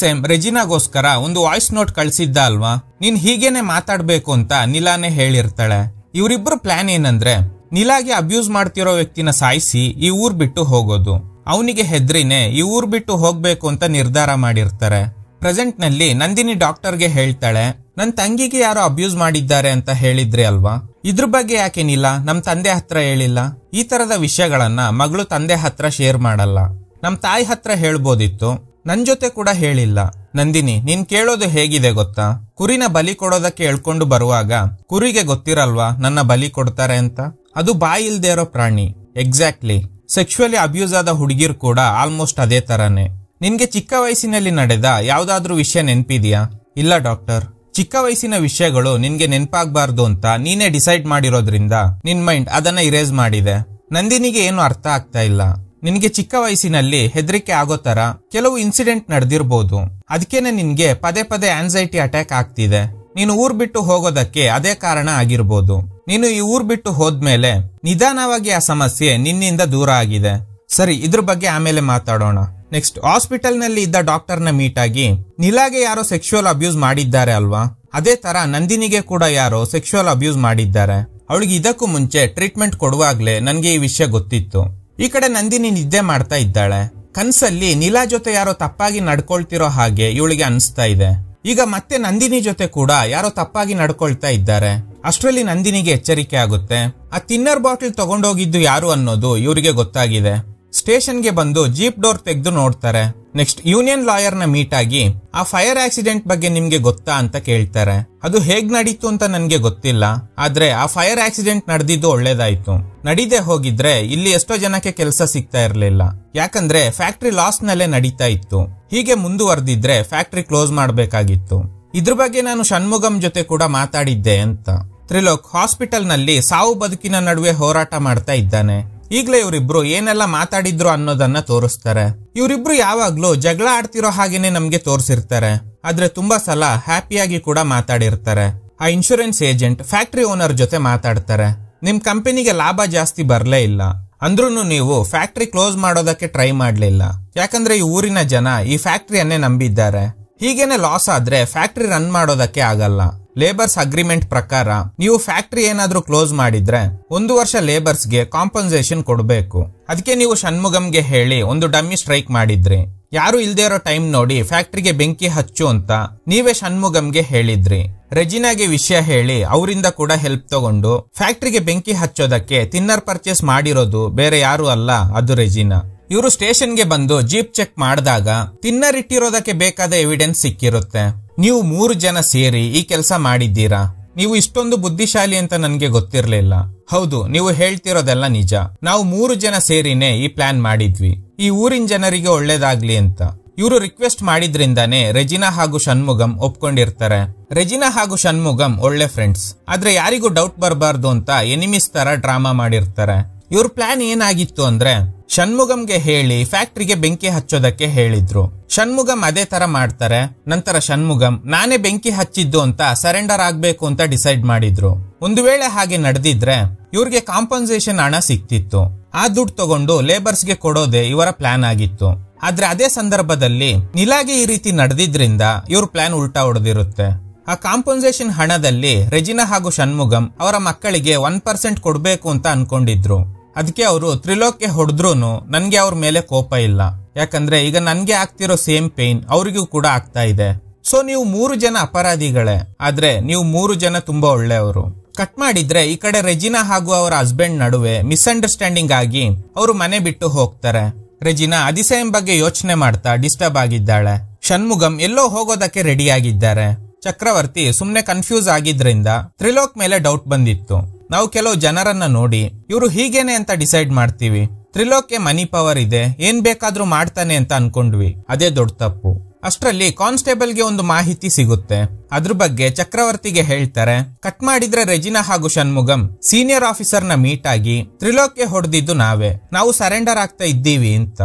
ಸೇಮ್ ರೆಜಿನಾಗೋಸ್ಕರ ಒಂದು ವಾಯ್ಸ್ ನೋಟ್ ಕಳ್ಸಿದ್ದ ಅಲ್ವಾ ನೀನ್ ಹೀಗೇನೆ ಮಾತಾಡ್ಬೇಕು ಅಂತ ನಿಲಾನೆ ಹೇಳಿರ್ತಾಳೆ ಇವರಿಬ್ರು ಪ್ಲಾನ್ ಏನಂದ್ರೆ ನಿಲಾಗೆ ಅಬ್ಯೂಸ್ ಮಾಡ್ತಿರೋ ವ್ಯಕ್ತಿನ ಸಾಯಿಸಿ ಈ ಊರ್ ಬಿಟ್ಟು ಹೋಗೋದು ಅವನಿಗೆ ಹೆದ್ರಿನೇ ಈ ಊರ್ ಬಿಟ್ಟು ಹೋಗ್ಬೇಕು ಅಂತ ನಿರ್ಧಾರ ಮಾಡಿರ್ತಾರೆ ಪ್ರೆಸೆಂಟ್ ನಲ್ಲಿ ನಂದಿನಿ ಡಾಕ್ಟರ್ಗೆ ಹೇಳ್ತಾಳೆ ನನ್ನ ತಂಗಿಗೆ ಯಾರೋ ಅಬ್ಯೂಸ್ ಮಾಡಿದ್ದಾರೆ ಅಂತ ಹೇಳಿದ್ರೆ ಅಲ್ವಾ ಇದ್ರ ಬಗ್ಗೆ ಯಾಕೆ ಯಾಕೇನಿಲ್ಲ ನಮ್ ತಂದೆ ಹತ್ರ ಹೇಳಿಲ್ಲ ಈ ತರದ ವಿಷಯಗಳನ್ನ ಮಗಳು ತಂದೆ ಹತ್ರ ಶೇರ್ ಮಾಡಲ್ಲ ನಮ್ ತಾಯಿ ಹತ್ರ ಹೇಳ್ಬೋದಿತ್ತು ನನ್ ಜೊತೆ ಕೂಡ ಹೇಳಿಲ್ಲ ನಂದಿನಿ ನೀನ್ ಕೇಳೋದು ಹೇಗಿದೆ ಗೊತ್ತಾ ಕುರಿನ ಬಲಿ ಕೊಡೋದಕ್ಕೆ ಹೇಳ್ಕೊಂಡು ಬರುವಾಗ ಕುರಿಗೆ ಗೊತ್ತಿರಲ್ವಾ ನನ್ನ ಬಲಿ ಕೊಡ್ತಾರೆ ಅಂತ ಅದು ಬಾಯಿ ಇಲ್ದೇ ಇರೋ ಪ್ರಾಣಿ ಎಕ್ಸಾಕ್ಟ್ಲಿ ಸೆಕ್ಶುಯಲಿ ಅಬ್ಯೂಸ್ ಆದ ಹುಡುಗಿರ್ ಕೂಡ ಆಲ್ಮೋಸ್ಟ್ ಅದೇ ತರಾನೇ ನಿನ್ಗೆ ಚಿಕ್ಕ ವಯಸ್ಸಿನಲ್ಲಿ ನಡೆದ ಯಾವ್ದಾದ್ರೂ ವಿಷಯ ನೆನ್ಪಿದ್ಯಾ ಇಲ್ಲ ಡಾಕ್ಟರ್ ಚಿಕ್ಕ ವಯಸ್ಸಿನ ವಿಷಯಗಳು ನಿನ್ಗೆ ನೆನ್ಪಾಗ್ಬಾರ್ದು ಅಂತ ನೀನೇ ಡಿಸೈಡ್ ಮಾಡಿರೋದ್ರಿಂದ ನಿನ್ ಮೈಂಡ್ ಅದನ್ನ ಇರೇಸ್ ಮಾಡಿದೆ ನಂದಿನಿಗೆ ಏನು ಅರ್ಥ ಆಗ್ತಾ ಇಲ್ಲ ನಿನಗೆ ಚಿಕ್ಕ ವಯಸ್ಸಿನಲ್ಲಿ ಹೆದರಿಕೆ ಆಗೋ ತರ ಕೆಲವು ಇನ್ಸಿಡೆಂಟ್ ನಡೆದಿರ್ಬೋದು ಅದಕ್ಕೇನೆ ನಿನ್ಗೆ ಪದೇ ಪದೇ ಆನ್ಸೈಟಿ ಅಟ್ಯಾಕ್ ಆಗ್ತಿದೆ ನೀನು ಊರ್ ಬಿಟ್ಟು ಹೋಗೋದಕ್ಕೆ ಅದೇ ಕಾರಣ ಆಗಿರ್ಬೋದು ನೀನು ಈ ಊರ್ ಬಿಟ್ಟು ಹೋದ್ಮೇಲೆ ನಿಧಾನವಾಗಿ ಆ ಸಮಸ್ಯೆ ನಿನ್ನಿಂದ ದೂರ ಆಗಿದೆ ಸರಿ ಇದ್ರ ಬಗ್ಗೆ ಆಮೇಲೆ ಮಾತಾಡೋಣ ನೆಕ್ಸ್ಟ್ ಹಾಸ್ಪಿಟಲ್ ನಲ್ಲಿ ಇದ್ದ ಡಾಕ್ಟರ್ನ ಮೀಟ್ ಆಗಿ ನಿಲಾಗೆ ಯಾರೋ ಸೆಕ್ಷುವಲ್ ಅಬ್ಯೂಸ್ ಮಾಡಿದ್ದಾರೆ ಅಲ್ವಾ ಅದೇ ತರ ನಂದಿನಿಗೆ ಕೂಡ ಯಾರೋ ಸೆಕ್ಷುವಲ್ ಅಬ್ಯೂಸ್ ಮಾಡಿದ್ದಾರೆ ಅವಳಿಗೆ ಇದಕ್ಕೂ ಮುಂಚೆ ಟ್ರೀಟ್ಮೆಂಟ್ ಕೊಡುವಾಗ್ಲೇ ನನಗೆ ಈ ವಿಷಯ ಗೊತ್ತಿತ್ತು ಈ ಕಡೆ ನಂದಿನಿ ನಿದ್ದೆ ಮಾಡ್ತಾ ಇದ್ದಾಳೆ ಕನ್ಸಲ್ಲಿ ನೀಲಾ ಜೊತೆ ಯಾರೋ ತಪ್ಪಾಗಿ ನಡ್ಕೊಳ್ತಿರೋ ಹಾಗೆ ಇವಳಿಗೆ ಅನಿಸ್ತಾ ಇದೆ ಈಗ ಮತ್ತೆ ನಂದಿನಿ ಜೊತೆ ಕೂಡ ಯಾರೋ ತಪ್ಪಾಗಿ ನಡ್ಕೊಳ್ತಾ ಇದ್ದಾರೆ ಅಷ್ಟರಲ್ಲಿ ನಂದಿನಿಗೆ ಎಚ್ಚರಿಕೆ ಆಗುತ್ತೆ ಆ ತಿನ್ನರ್ ಬಾಟಲ್ ತಗೊಂಡೋಗಿದ್ದು ಯಾರು ಅನ್ನೋದು ಇವರಿಗೆ ಗೊತ್ತಾಗಿದೆ ಸ್ಟೇಷನ್ಗೆ ಬಂದು ಜೀಪ್ ಡೋರ್ ತೆಗೆದು ನೋಡ್ತಾರೆ ನೆಕ್ಸ್ಟ್ ಯೂನಿಯನ್ ಲಾಯರ್ ನ ಮೀಟ್ ಆಗಿ ಆ ಫೈರ್ ಆಕ್ಸಿಡೆಂಟ್ ಬಗ್ಗೆ ನಿಮ್ಗೆ ಗೊತ್ತಾ ಅಂತ ಕೇಳ್ತಾರೆ ಅದು ಹೇಗ್ ನಡೀತು ಅಂತ ನನಗೆ ಗೊತ್ತಿಲ್ಲ ಆದ್ರೆ ಆ ಫೈರ್ ಆಕ್ಸಿಡೆಂಟ್ ನಡೆದಿದ್ದು ಒಳ್ಳೇದಾಯ್ತು ನಡೀದೇ ಹೋಗಿದ್ರೆ ಇಲ್ಲಿ ಎಷ್ಟೋ ಜನಕ್ಕೆ ಕೆಲಸ ಸಿಗ್ತಾ ಇರಲಿಲ್ಲ ಯಾಕಂದ್ರೆ ಫ್ಯಾಕ್ಟ್ರಿ ಲಾಸ್ ನಲ್ಲೇ ನಡೀತಾ ಇತ್ತು ಹೀಗೆ ಮುಂದುವರೆದಿದ್ರೆ ಫ್ಯಾಕ್ಟ್ರಿ ಕ್ಲೋಸ್ ಮಾಡಬೇಕಾಗಿತ್ತು ಇದ್ರ ಬಗ್ಗೆ ನಾನು ಷಣ್ಮುಗಂ ಜೊತೆ ಕೂಡ ಮಾತಾಡಿದ್ದೆ ಅಂತ ತ್ರಿಲೋಕ್ ಹಾಸ್ಪಿಟಲ್ ನಲ್ಲಿ ಸಾವು ಬದುಕಿನ ನಡುವೆ ಹೋರಾಟ ಮಾಡ್ತಾ ಇದ್ದಾನೆ ಈಗಲೇ ಇವರಿಬ್ರು ಏನೆಲ್ಲ ಮಾತಾಡಿದ್ರು ಅನ್ನೋದನ್ನ ತೋರಿಸ್ತಾರೆ ಇವರಿಬ್ರು ಯಾವಾಗ್ಲೂ ಜಗಳ ಆಡ್ತಿರೋ ಹಾಗೇನೆ ನಮ್ಗೆ ತೋರಿಸಿರ್ತಾರೆ ಆದ್ರೆ ತುಂಬಾ ಸಲ ಹ್ಯಾಪಿಯಾಗಿ ಕೂಡ ಮಾತಾಡಿರ್ತಾರೆ ಆ ಇನ್ಶೂರೆನ್ಸ್ ಏಜೆಂಟ್ ಫ್ಯಾಕ್ಟ್ರಿ ಓನರ್ ಜೊತೆ ಮಾತಾಡ್ತಾರೆ ನಿಮ್ ಕಂಪನಿಗೆ ಲಾಭ ಜಾಸ್ತಿ ಬರಲೇ ಇಲ್ಲ ಅಂದ್ರೂ ನೀವು ಫ್ಯಾಕ್ಟ್ರಿ ಕ್ಲೋಸ್ ಮಾಡೋದಕ್ಕೆ ಟ್ರೈ ಮಾಡಲಿಲ್ಲ ಯಾಕಂದ್ರೆ ಈ ಊರಿನ ಜನ ಈ ಫ್ಯಾಕ್ಟ್ರಿಯನ್ನೇ ನಂಬಿದ್ದಾರೆ ಹೀಗೇನೆ ಲಾಸ್ ಆದ್ರೆ ಫ್ಯಾಕ್ಟ್ರಿ ರನ್ ಮಾಡೋದಕ್ಕೆ ಆಗಲ್ಲ ಲೇಬರ್ಸ್ ಅಗ್ರಿಮೆಂಟ್ ಪ್ರಕಾರ ನೀವು ಫ್ಯಾಕ್ಟರಿ ಏನಾದ್ರೂ ಕ್ಲೋಸ್ ಮಾಡಿದ್ರೆ ಒಂದು ವರ್ಷ ಲೇಬರ್ಸ್ಗೆ ಕಾಂಪನ್ಸೇಷನ್ ಕೊಡಬೇಕು ಅದಕ್ಕೆ ನೀವು ಷಣ್ಮುಗಂಗೆ ಹೇಳಿ ಒಂದು ಡಮ್ಮಿ ಸ್ಟ್ರೈಕ್ ಮಾಡಿದ್ರಿ ಯಾರು ಇಲ್ದೇ ಇರೋ ಟೈಮ್ ನೋಡಿ ಫ್ಯಾಕ್ಟ್ರಿಗೆ ಬೆಂಕಿ ಹಚ್ಚು ಅಂತ ನೀವೇ ಷಣ್ಮುಗಂಗೆ ಹೇಳಿದ್ರಿ ರೆಜಿನಾಗೆ ವಿಷಯ ಹೇಳಿ ಅವರಿಂದ ಕೂಡ ಹೆಲ್ಪ್ ತಗೊಂಡು ಫ್ಯಾಕ್ಟ್ರಿಗೆ ಬೆಂಕಿ ಹಚ್ಚೋದಕ್ಕೆ ತಿನ್ನರ್ ಪರ್ಚೇಸ್ ಮಾಡಿರೋದು ಬೇರೆ ಯಾರು ಅಲ್ಲ ಅದು ರೆಜಿನಾ ಇವರು ಸ್ಟೇಷನ್ಗೆ ಬಂದು ಜೀಪ್ ಚೆಕ್ ಮಾಡಿದಾಗ ತಿನ್ನರ್ ಇಟ್ಟಿರೋದಕ್ಕೆ ಬೇಕಾದ ಎವಿಡೆನ್ಸ್ ಸಿಕ್ಕಿರುತ್ತೆ ನೀವು ಮೂರು ಜನ ಸೇರಿ ಈ ಕೆಲಸ ಮಾಡಿದ್ದೀರಾ ನೀವು ಇಷ್ಟೊಂದು ಬುದ್ಧಿಶಾಲಿ ಅಂತ ನನಗೆ ಗೊತ್ತಿರಲಿಲ್ಲ ಹೌದು ನೀವು ಹೇಳ್ತಿರೋದೆಲ್ಲ ನಿಜ ನಾವು ಮೂರು ಜನ ಸೇರಿನೇ ಈ ಪ್ಲಾನ್ ಮಾಡಿದ್ವಿ ಈ ಊರಿನ ಜನರಿಗೆ ಒಳ್ಳೇದಾಗ್ಲಿ ಅಂತ ಇವರು ರಿಕ್ವೆಸ್ಟ್ ಮಾಡಿದ್ರಿಂದಾನೇ ರೆಜಿನಾ ಹಾಗೂ ಷಣ್ಮುಗಂ ಒಪ್ಕೊಂಡಿರ್ತಾರೆ ರೆಜಿನಾ ಹಾಗೂ ಷಣ್ಮುಗಂ ಒಳ್ಳೆ ಫ್ರೆಂಡ್ಸ್ ಆದ್ರೆ ಯಾರಿಗೂ ಡೌಟ್ ಬರಬಾರ್ದು ಅಂತ ಎನಿಮಿಸ್ ತರ ಡ್ರಾಮಾ ಮಾಡಿರ್ತಾರೆ ಇವ್ರ ಪ್ಲಾನ್ ಏನಾಗಿತ್ತು ಅಂದ್ರೆ ಷಣ್ಮುಗಂಗೆ ಹೇಳಿ ಫ್ಯಾಕ್ಟ್ರಿಗೆ ಬೆಂಕಿ ಹಚ್ಚೋದಕ್ಕೆ ಹೇಳಿದ್ರು ಷಣ್ಮುಗಂ ಅದೇ ತರ ಮಾಡ್ತಾರೆ ನಂತರ ಷಣ್ಮುಗಂ ನಾನೇ ಬೆಂಕಿ ಹಚ್ಚಿದ್ದು ಅಂತ ಸರೆಂಡರ್ ಆಗ್ಬೇಕು ಅಂತ ಡಿಸೈಡ್ ಮಾಡಿದ್ರು ಒಂದು ವೇಳೆ ಹಾಗೆ ನಡೆದಿದ್ರೆ ಇವ್ರಿಗೆ ಕಾಂಪನ್ಸೇಷನ್ ಹಣ ಸಿಕ್ತಿತ್ತು ಆ ದುಡ್ಡು ತಗೊಂಡು ಲೇಬರ್ಸ್ಗೆ ಕೊಡೋದೇ ಇವರ ಪ್ಲಾನ್ ಆಗಿತ್ತು ಆದ್ರೆ ಅದೇ ಸಂದರ್ಭದಲ್ಲಿ ನಿಲಾಗೆ ಈ ರೀತಿ ನಡೆದಿದ್ರಿಂದ ಇವ್ರ ಪ್ಲಾನ್ ಉಲ್ಟಾ ಹೊಡೆದಿರುತ್ತೆ ಆ ಕಾಂಪನ್ಸೇಷನ್ ಹಣದಲ್ಲಿ ರೆಜಿನಾ ಹಾಗೂ ಷಣ್ಮುಗಂ ಅವರ ಮಕ್ಕಳಿಗೆ ಒನ್ ಪರ್ಸೆಂಟ್ ಕೊಡಬೇಕು ಅಂತ ಅನ್ಕೊಂಡಿದ್ರು ಅದಕ್ಕೆ ಅವರು ತ್ರಿಲೋಕ್ಗೆ ಹೊಡೆದ್ರು ನನ್ಗೆ ಅವ್ರ ಮೇಲೆ ಕೋಪ ಇಲ್ಲ ಯಾಕಂದ್ರೆ ಈಗ ನನ್ಗೆ ಆಗ್ತಿರೋ ಸೇಮ್ ಪೇನ್ ಅವರಿಗೂ ಕೂಡ ಆಗ್ತಾ ಇದೆ ಸೊ ನೀವು ಮೂರು ಜನ ಅಪರಾಧಿಗಳೇ ಆದ್ರೆ ನೀವು ಮೂರು ಜನ ತುಂಬಾ ಒಳ್ಳೆಯವರು ಕಟ್ ಮಾಡಿದ್ರೆ ಈ ಕಡೆ ರೆಜಿನಾ ಹಾಗೂ ಅವರ ಹಸ್ಬೆಂಡ್ ನಡುವೆ ಮಿಸ್ಅಂಡರ್ಸ್ಟ್ಯಾಂಡಿಂಗ್ ಆಗಿ ಅವರು ಮನೆ ಬಿಟ್ಟು ಹೋಗ್ತಾರೆ ರೆಜಿನಾ ಅದಿಸಯಂ ಬಗ್ಗೆ ಯೋಚನೆ ಮಾಡ್ತಾ ಡಿಸ್ಟರ್ಬ್ ಆಗಿದ್ದಾಳೆ ಷಣ್ಮುಗಮ್ ಎಲ್ಲೋ ಹೋಗೋದಕ್ಕೆ ರೆಡಿ ಆಗಿದ್ದಾರೆ ಚಕ್ರವರ್ತಿ ಸುಮ್ನೆ ಕನ್ಫ್ಯೂಸ್ ಆಗಿದ್ರಿಂದ ತ್ರಿಲೋಕ್ ಮೇಲೆ ಡೌಟ್ ಬಂದಿತ್ತು ನಾವು ಕೆಲವು ಜನರನ್ನ ನೋಡಿ ಇವರು ಹೀಗೇನೆ ಅಂತ ಡಿಸೈಡ್ ಮಾಡ್ತೀವಿ ತ್ರಿಲೋಕ್ಗೆ ಮನಿ ಪವರ್ ಇದೆ ಏನ್ ಬೇಕಾದ್ರೂ ಮಾಡ್ತಾನೆ ಅಂತ ಅನ್ಕೊಂಡ್ವಿ ಅದೇ ದೊಡ್ಡ ತಪ್ಪು ಅಷ್ಟರಲ್ಲಿ ಕಾನ್ಸ್ಟೇಬಲ್ಗೆ ಒಂದು ಮಾಹಿತಿ ಸಿಗುತ್ತೆ ಅದ್ರ ಬಗ್ಗೆ ಚಕ್ರವರ್ತಿಗೆ ಹೇಳ್ತಾರೆ ಕಟ್ ಮಾಡಿದ್ರೆ ರೆಜಿನಾ ಹಾಗೂ ಷಣ್ಮುಗಂ ಸೀನಿಯರ್ ಆಫೀಸರ್ನ ಮೀಟ್ ಆಗಿ ತ್ರಿಲೋಕ್ಗೆ ಹೊಡೆದಿದ್ದು ನಾವೇ ನಾವು ಸರೆಂಡರ್ ಆಗ್ತಾ ಇದ್ದೀವಿ ಅಂತ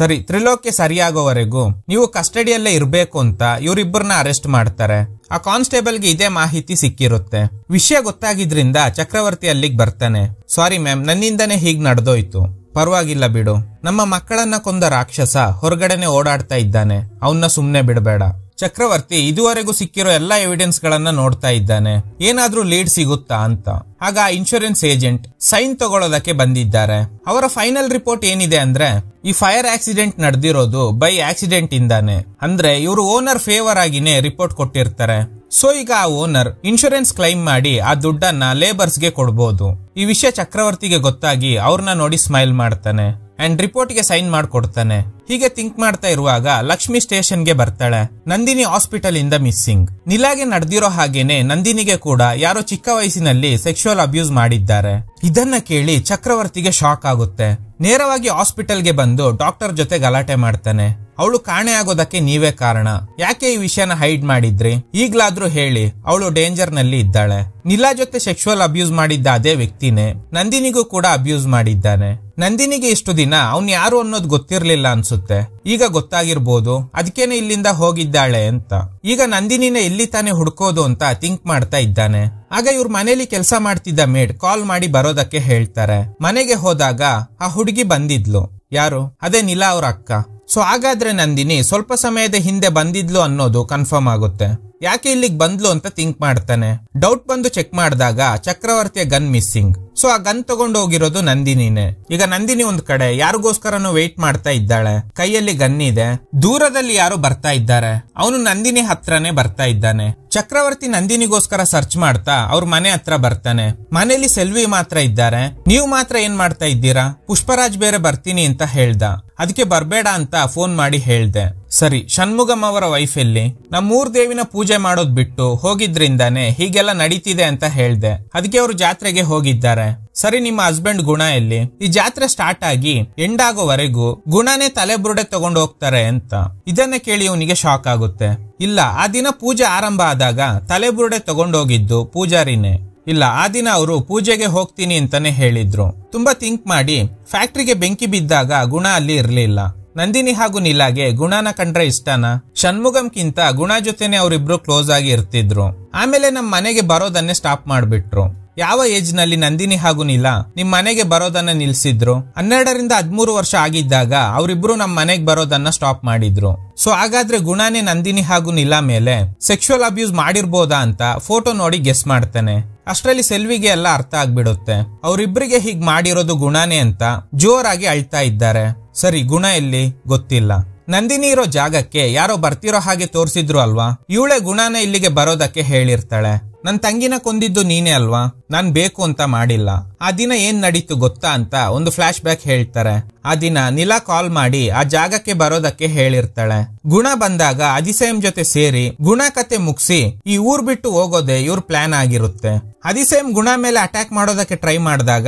ಸರಿ ತ್ರಿಲೋಕ್ಗೆ ಸರಿಯಾಗೋವರೆಗೂ ನೀವು ಕಸ್ಟಡಿಯಲ್ಲೇ ಇರಬೇಕು ಅಂತ ಇವರಿಬ್ಬರನ್ನ ಅರೆಸ್ಟ್ ಮಾಡ್ತಾರೆ ಆ ಕಾನ್ಸ್ಟೇಬಲ್ಗೆ ಇದೇ ಮಾಹಿತಿ ಸಿಕ್ಕಿರುತ್ತೆ ವಿಷಯ ಗೊತ್ತಾಗಿದ್ರಿಂದ ಚಕ್ರವರ್ತಿ ಅಲ್ಲಿಗೆ ಬರ್ತಾನೆ ಸಾರಿ ಮ್ಯಾಮ್ ನನ್ನಿಂದನೇ ಹೀಗ್ ನಡೆದೋಯ್ತು ಪರವಾಗಿಲ್ಲ ಬಿಡು ನಮ್ಮ ಮಕ್ಕಳನ್ನ ಕೊಂದ ರಾಕ್ಷಸ ಹೊರಗಡೆನೆ ಓಡಾಡ್ತಾ ಇದ್ದಾನೆ ಅವನ್ನ ಸುಮ್ನೆ ಬಿಡಬೇಡ ಚಕ್ರವರ್ತಿ ಇದುವರೆಗೂ ಸಿಕ್ಕಿರೋ ಎಲ್ಲಾ ಎವಿಡೆನ್ಸ್ ಗಳನ್ನ ನೋಡ್ತಾ ಇದ್ದಾನೆ ಏನಾದ್ರೂ ಲೀಡ್ ಸಿಗುತ್ತಾ ಅಂತ ಆಗ ಇನ್ಶೂರೆನ್ಸ್ ಏಜೆಂಟ್ ಸೈನ್ ತಗೊಳ್ಳೋದಕ್ಕೆ ಬಂದಿದ್ದಾರೆ ಅವರ ಫೈನಲ್ ರಿಪೋರ್ಟ್ ಏನಿದೆ ಅಂದ್ರೆ ಈ ಫೈರ್ ಆಕ್ಸಿಡೆಂಟ್ ನಡೆದಿರೋದು ಬೈ ಆಕ್ಸಿಡೆಂಟ್ ಇಂದಾನೆ ಅಂದ್ರೆ ಇವರು ಓನರ್ ಫೇವರ್ ಆಗಿನೇ ರಿಪೋರ್ಟ್ ಕೊಟ್ಟಿರ್ತಾರೆ ಸೊ ಈಗ ಆ ಓನರ್ ಇನ್ಶೂರೆನ್ಸ್ ಕ್ಲೈಮ್ ಮಾಡಿ ಆ ದುಡ್ಡನ್ನ ಲೇಬರ್ಸ್ಗೆ ಕೊಡ್ಬೋದು ಈ ವಿಷಯ ಚಕ್ರವರ್ತಿಗೆ ಗೊತ್ತಾಗಿ ಅವ್ರನ್ನ ನೋಡಿ ಸ್ಮೈಲ್ ಮಾಡ್ತಾನೆ ಅಂಡ್ ರಿಪೋರ್ಟ್ಗೆ ಸೈನ್ ಮಾಡಿಕೊಡ್ತಾನೆ ಹೀಗೆ ಥಿಂಕ್ ಮಾಡ್ತಾ ಇರುವಾಗ ಲಕ್ಷ್ಮಿ ಸ್ಟೇಷನ್ಗೆ ಬರ್ತಾಳೆ ನಂದಿನಿ ಹಾಸ್ಪಿಟಲ್ ಇಂದ ಮಿಸ್ಸಿಂಗ್ ನಿಲಾಗೆ ನಡೆದಿರೋ ಹಾಗೇನೆ ನಂದಿನಿಗೆ ಕೂಡ ಯಾರೋ ಚಿಕ್ಕ ವಯಸ್ಸಿನಲ್ಲಿ ಸೆಕ್ಷುವಲ್ ಅಬ್ಯೂಸ್ ಮಾಡಿದ್ದಾರೆ ಇದನ್ನ ಕೇಳಿ ಚಕ್ರವರ್ತಿಗೆ ಶಾಕ್ ಆಗುತ್ತೆ ನೇರವಾಗಿ ಹಾಸ್ಪಿಟಲ್ಗೆ ಬಂದು ಡಾಕ್ಟರ್ ಜೊತೆ ಗಲಾಟೆ ಮಾಡ್ತಾನೆ ಅವಳು ಕಾಣೆ ಆಗೋದಕ್ಕೆ ನೀವೇ ಕಾರಣ ಯಾಕೆ ಈ ವಿಷಯನ ಹೈಡ್ ಮಾಡಿದ್ರಿ ಈಗ್ಲಾದ್ರೂ ಹೇಳಿ ಅವಳು ಡೇಂಜರ್ ನಲ್ಲಿ ಇದ್ದಾಳೆ ನಿಲಾ ಜೊತೆ ಸೆಕ್ಷುವಲ್ ಅಬ್ಯೂಸ್ ಮಾಡಿದ್ದ ಅದೇ ವ್ಯಕ್ತಿನೇ ನಂದಿನಿಗೂ ಕೂಡ ಅಬ್ಯೂಸ್ ಮಾಡಿದ್ದಾನೆ ನಂದಿನಿಗೆ ಇಷ್ಟು ದಿನ ಅವ್ನು ಯಾರು ಅನ್ನೋದು ಗೊತ್ತಿರಲಿಲ್ಲ ಅನ್ಸುತ್ತೆ ಅನ್ಸುತ್ತೆ ಈಗ ಗೊತ್ತಾಗಿರ್ಬೋದು ಅದಕ್ಕೇನೆ ಇಲ್ಲಿಂದ ಹೋಗಿದ್ದಾಳೆ ಅಂತ ಈಗ ನಂದಿನಿನ ಎಲ್ಲಿ ತಾನೇ ಹುಡ್ಕೋದು ಅಂತ ಥಿಂಕ್ ಮಾಡ್ತಾ ಇದ್ದಾನೆ ಆಗ ಇವ್ರ ಮನೇಲಿ ಕೆಲಸ ಮಾಡ್ತಿದ್ದ ಮೇಡ್ ಕಾಲ್ ಮಾಡಿ ಬರೋದಕ್ಕೆ ಹೇಳ್ತಾರೆ ಮನೆಗೆ ಹೋದಾಗ ಆ ಹುಡುಗಿ ಬಂದಿದ್ಲು ಯಾರು ಅದೇ ನಿಲಾ ಅವ್ರ ಅಕ್ಕ ಸೊ ಹಾಗಾದ್ರೆ ನಂದಿನಿ ಸ್ವಲ್ಪ ಸಮಯದ ಹಿಂದೆ ಬಂದಿದ್ಲು ಅನ್ನೋದು ಕನ್ಫರ್ಮ್ ಆಗುತ್ತೆ ಯಾಕೆ ಇಲ್ಲಿಗೆ ಬಂದ್ಲು ಅಂತ ಥಿಂಕ್ ಮಾಡ್ತಾನೆ ಡೌಟ್ ಬಂದು ಚೆಕ್ ಮಾಡಿದಾಗ ಚಕ್ರವರ್ತಿಯ ಗನ್ ಮಿಸ್ಸಿಂಗ್ ಸೊ ಆ ಗನ್ ತಗೊಂಡು ಹೋಗಿರೋದು ನಂದಿನಿನೇ ಈಗ ನಂದಿನಿ ಒಂದ್ ಕಡೆ ಯಾರಿಗೋಸ್ಕರನು ವೇಟ್ ಮಾಡ್ತಾ ಇದ್ದಾಳೆ ಕೈಯಲ್ಲಿ ಗನ್ ಇದೆ ದೂರದಲ್ಲಿ ಯಾರು ಬರ್ತಾ ಇದ್ದಾರೆ ಅವನು ನಂದಿನಿ ಹತ್ರನೇ ಬರ್ತಾ ಇದ್ದಾನೆ ಚಕ್ರವರ್ತಿ ನಂದಿನಿಗೋಸ್ಕರ ಸರ್ಚ್ ಮಾಡ್ತಾ ಅವ್ರ ಮನೆ ಹತ್ರ ಬರ್ತಾನೆ ಮನೇಲಿ ಸೆಲ್ವಿ ಮಾತ್ರ ಇದ್ದಾರೆ ನೀವು ಮಾತ್ರ ಏನ್ ಮಾಡ್ತಾ ಇದ್ದೀರಾ ಪುಷ್ಪರಾಜ್ ಬೇರೆ ಬರ್ತೀನಿ ಅಂತ ಹೇಳ್ದ ಅದಕ್ಕೆ ಬರ್ಬೇಡ ಅಂತ ಫೋನ್ ಮಾಡಿ ಹೇಳ್ದೆ ಸರಿ ಷಣ್ಮುಗಂ ಅವರ ವೈಫ್ ಎಲ್ಲಿ ನಮ್ಮೂರ್ ದೇವಿನ ಪೂಜೆ ಮಾಡೋದ್ ಬಿಟ್ಟು ಹೋಗಿದ್ರಿಂದಾನೆ ಹೀಗೆ ಹೀಗೆಲ್ಲ ನಡೀತಿದೆ ಅಂತ ಹೇಳ್ದೆ ಅದಕ್ಕೆ ಅವರು ಜಾತ್ರೆಗೆ ಹೋಗಿದ್ದಾರೆ ಸರಿ ನಿಮ್ಮ ಹಸ್ಬೆಂಡ್ ಗುಣ ಎಲ್ಲಿ ಈ ಜಾತ್ರೆ ಸ್ಟಾರ್ಟ್ ಆಗಿ ಎಂಡ್ ಆಗೋವರೆಗೂ ಗುಣನೇ ತಲೆ ಬುರುಡೆ ತಗೊಂಡು ಹೋಗ್ತಾರೆ ಅಂತ ಇದನ್ನ ಕೇಳಿ ಅವನಿಗೆ ಶಾಕ್ ಆಗುತ್ತೆ ಇಲ್ಲ ಆ ದಿನ ಪೂಜೆ ಆರಂಭ ಆದಾಗ ತಲೆ ಬುರುಡೆ ತಗೊಂಡೋಗಿದ್ದು ಪೂಜಾರಿನೇ ಇಲ್ಲ ಆ ದಿನ ಅವರು ಪೂಜೆಗೆ ಹೋಗ್ತೀನಿ ಅಂತಾನೆ ಹೇಳಿದ್ರು ತುಂಬಾ ಥಿಂಕ್ ಮಾಡಿ ಫ್ಯಾಕ್ಟ್ರಿಗೆ ಬೆಂಕಿ ಬಿದ್ದಾಗ ಗುಣ ಅಲ್ಲಿ ಇರಲಿಲ್ಲ ನಂದಿನಿ ಹಾಗೂ ನಿಲಾಗೆ ಗುಣನ ಕಂಡ್ರೆ ಇಷ್ಟನಾ ಷಣ್ಮುಗಂಕಿಂತ ಗುಣ ಜೊತೆನೆ ಅವರಿಬ್ರು ಕ್ಲೋಸ್ ಆಗಿ ಇರ್ತಿದ್ರು ಆಮೇಲೆ ನಮ್ಮ ಮನೆಗೆ ಬರೋದನ್ನೇ ಸ್ಟಾಪ್ ಮಾಡ್ಬಿಟ್ರು ಯಾವ ಏಜ್ ನಲ್ಲಿ ನಂದಿನಿ ಹಾಗೂ ನಿಲಾ ನಿಮ್ ಮನೆಗೆ ಬರೋದನ್ನ ನಿಲ್ಸಿದ್ರು ಹನ್ನೆರಡರಿಂದ ಹದ್ಮೂರು ವರ್ಷ ಆಗಿದ್ದಾಗ ಅವರಿಬ್ರು ನಮ್ಮ ಮನೆಗೆ ಬರೋದನ್ನ ಸ್ಟಾಪ್ ಮಾಡಿದ್ರು ಸೊ ಹಾಗಾದ್ರೆ ಗುಣಾನೇ ನಂದಿನಿ ಹಾಗೂ ನಿಲಾ ಮೇಲೆ ಸೆಕ್ಷುವಲ್ ಅಬ್ಯೂಸ್ ಮಾಡಿರ್ಬೋದಾ ಅಂತ ಫೋಟೋ ನೋಡಿ ಗೆಸ್ ಮಾಡ್ತೇನೆ ಅಷ್ಟರಲ್ಲಿ ಸೆಲ್ವಿಗೆ ಎಲ್ಲ ಅರ್ಥ ಆಗ್ಬಿಡುತ್ತೆ ಅವರಿಬ್ರಿಗೆ ಹೀಗ್ ಮಾಡಿರೋದು ಗುಣಾನೇ ಅಂತ ಜೋರಾಗಿ ಅಳ್ತಾ ಇದ್ದಾರೆ ಸರಿ ಗುಣ ಎಲ್ಲಿ ಗೊತ್ತಿಲ್ಲ ನಂದಿನಿ ಇರೋ ಜಾಗಕ್ಕೆ ಯಾರೋ ಬರ್ತಿರೋ ಹಾಗೆ ತೋರಿಸಿದ್ರು ಅಲ್ವಾ ಇವಳೆ ಗುಣನ ಇಲ್ಲಿಗೆ ಬರೋದಕ್ಕೆ ಹೇಳಿರ್ತಾಳೆ ನನ್ ತಂಗಿನ ಕೊಂದಿದ್ದು ನೀನೇ ಅಲ್ವಾ ನಾನ್ ಬೇಕು ಅಂತ ಮಾಡಿಲ್ಲ ಆ ದಿನ ಏನ್ ನಡೀತು ಗೊತ್ತಾ ಅಂತ ಒಂದು ಫ್ಲಾಶ್ ಬ್ಯಾಕ್ ಹೇಳ್ತಾರೆ ಆ ದಿನ ನಿಲಾ ಕಾಲ್ ಮಾಡಿ ಆ ಜಾಗಕ್ಕೆ ಬರೋದಕ್ಕೆ ಹೇಳಿರ್ತಾಳೆ ಗುಣ ಬಂದಾಗ ಅದಿಸಯಂ ಜೊತೆ ಸೇರಿ ಗುಣ ಕತೆ ಮುಗಿಸಿ ಈ ಊರ್ ಬಿಟ್ಟು ಹೋಗೋದೆ ಇವ್ರ ಪ್ಲಾನ್ ಆಗಿರುತ್ತೆ ಅದೇ ಸೇಮ್ ಗುಣ ಮೇಲೆ ಅಟ್ಯಾಕ್ ಮಾಡೋದಕ್ಕೆ ಟ್ರೈ ಮಾಡಿದಾಗ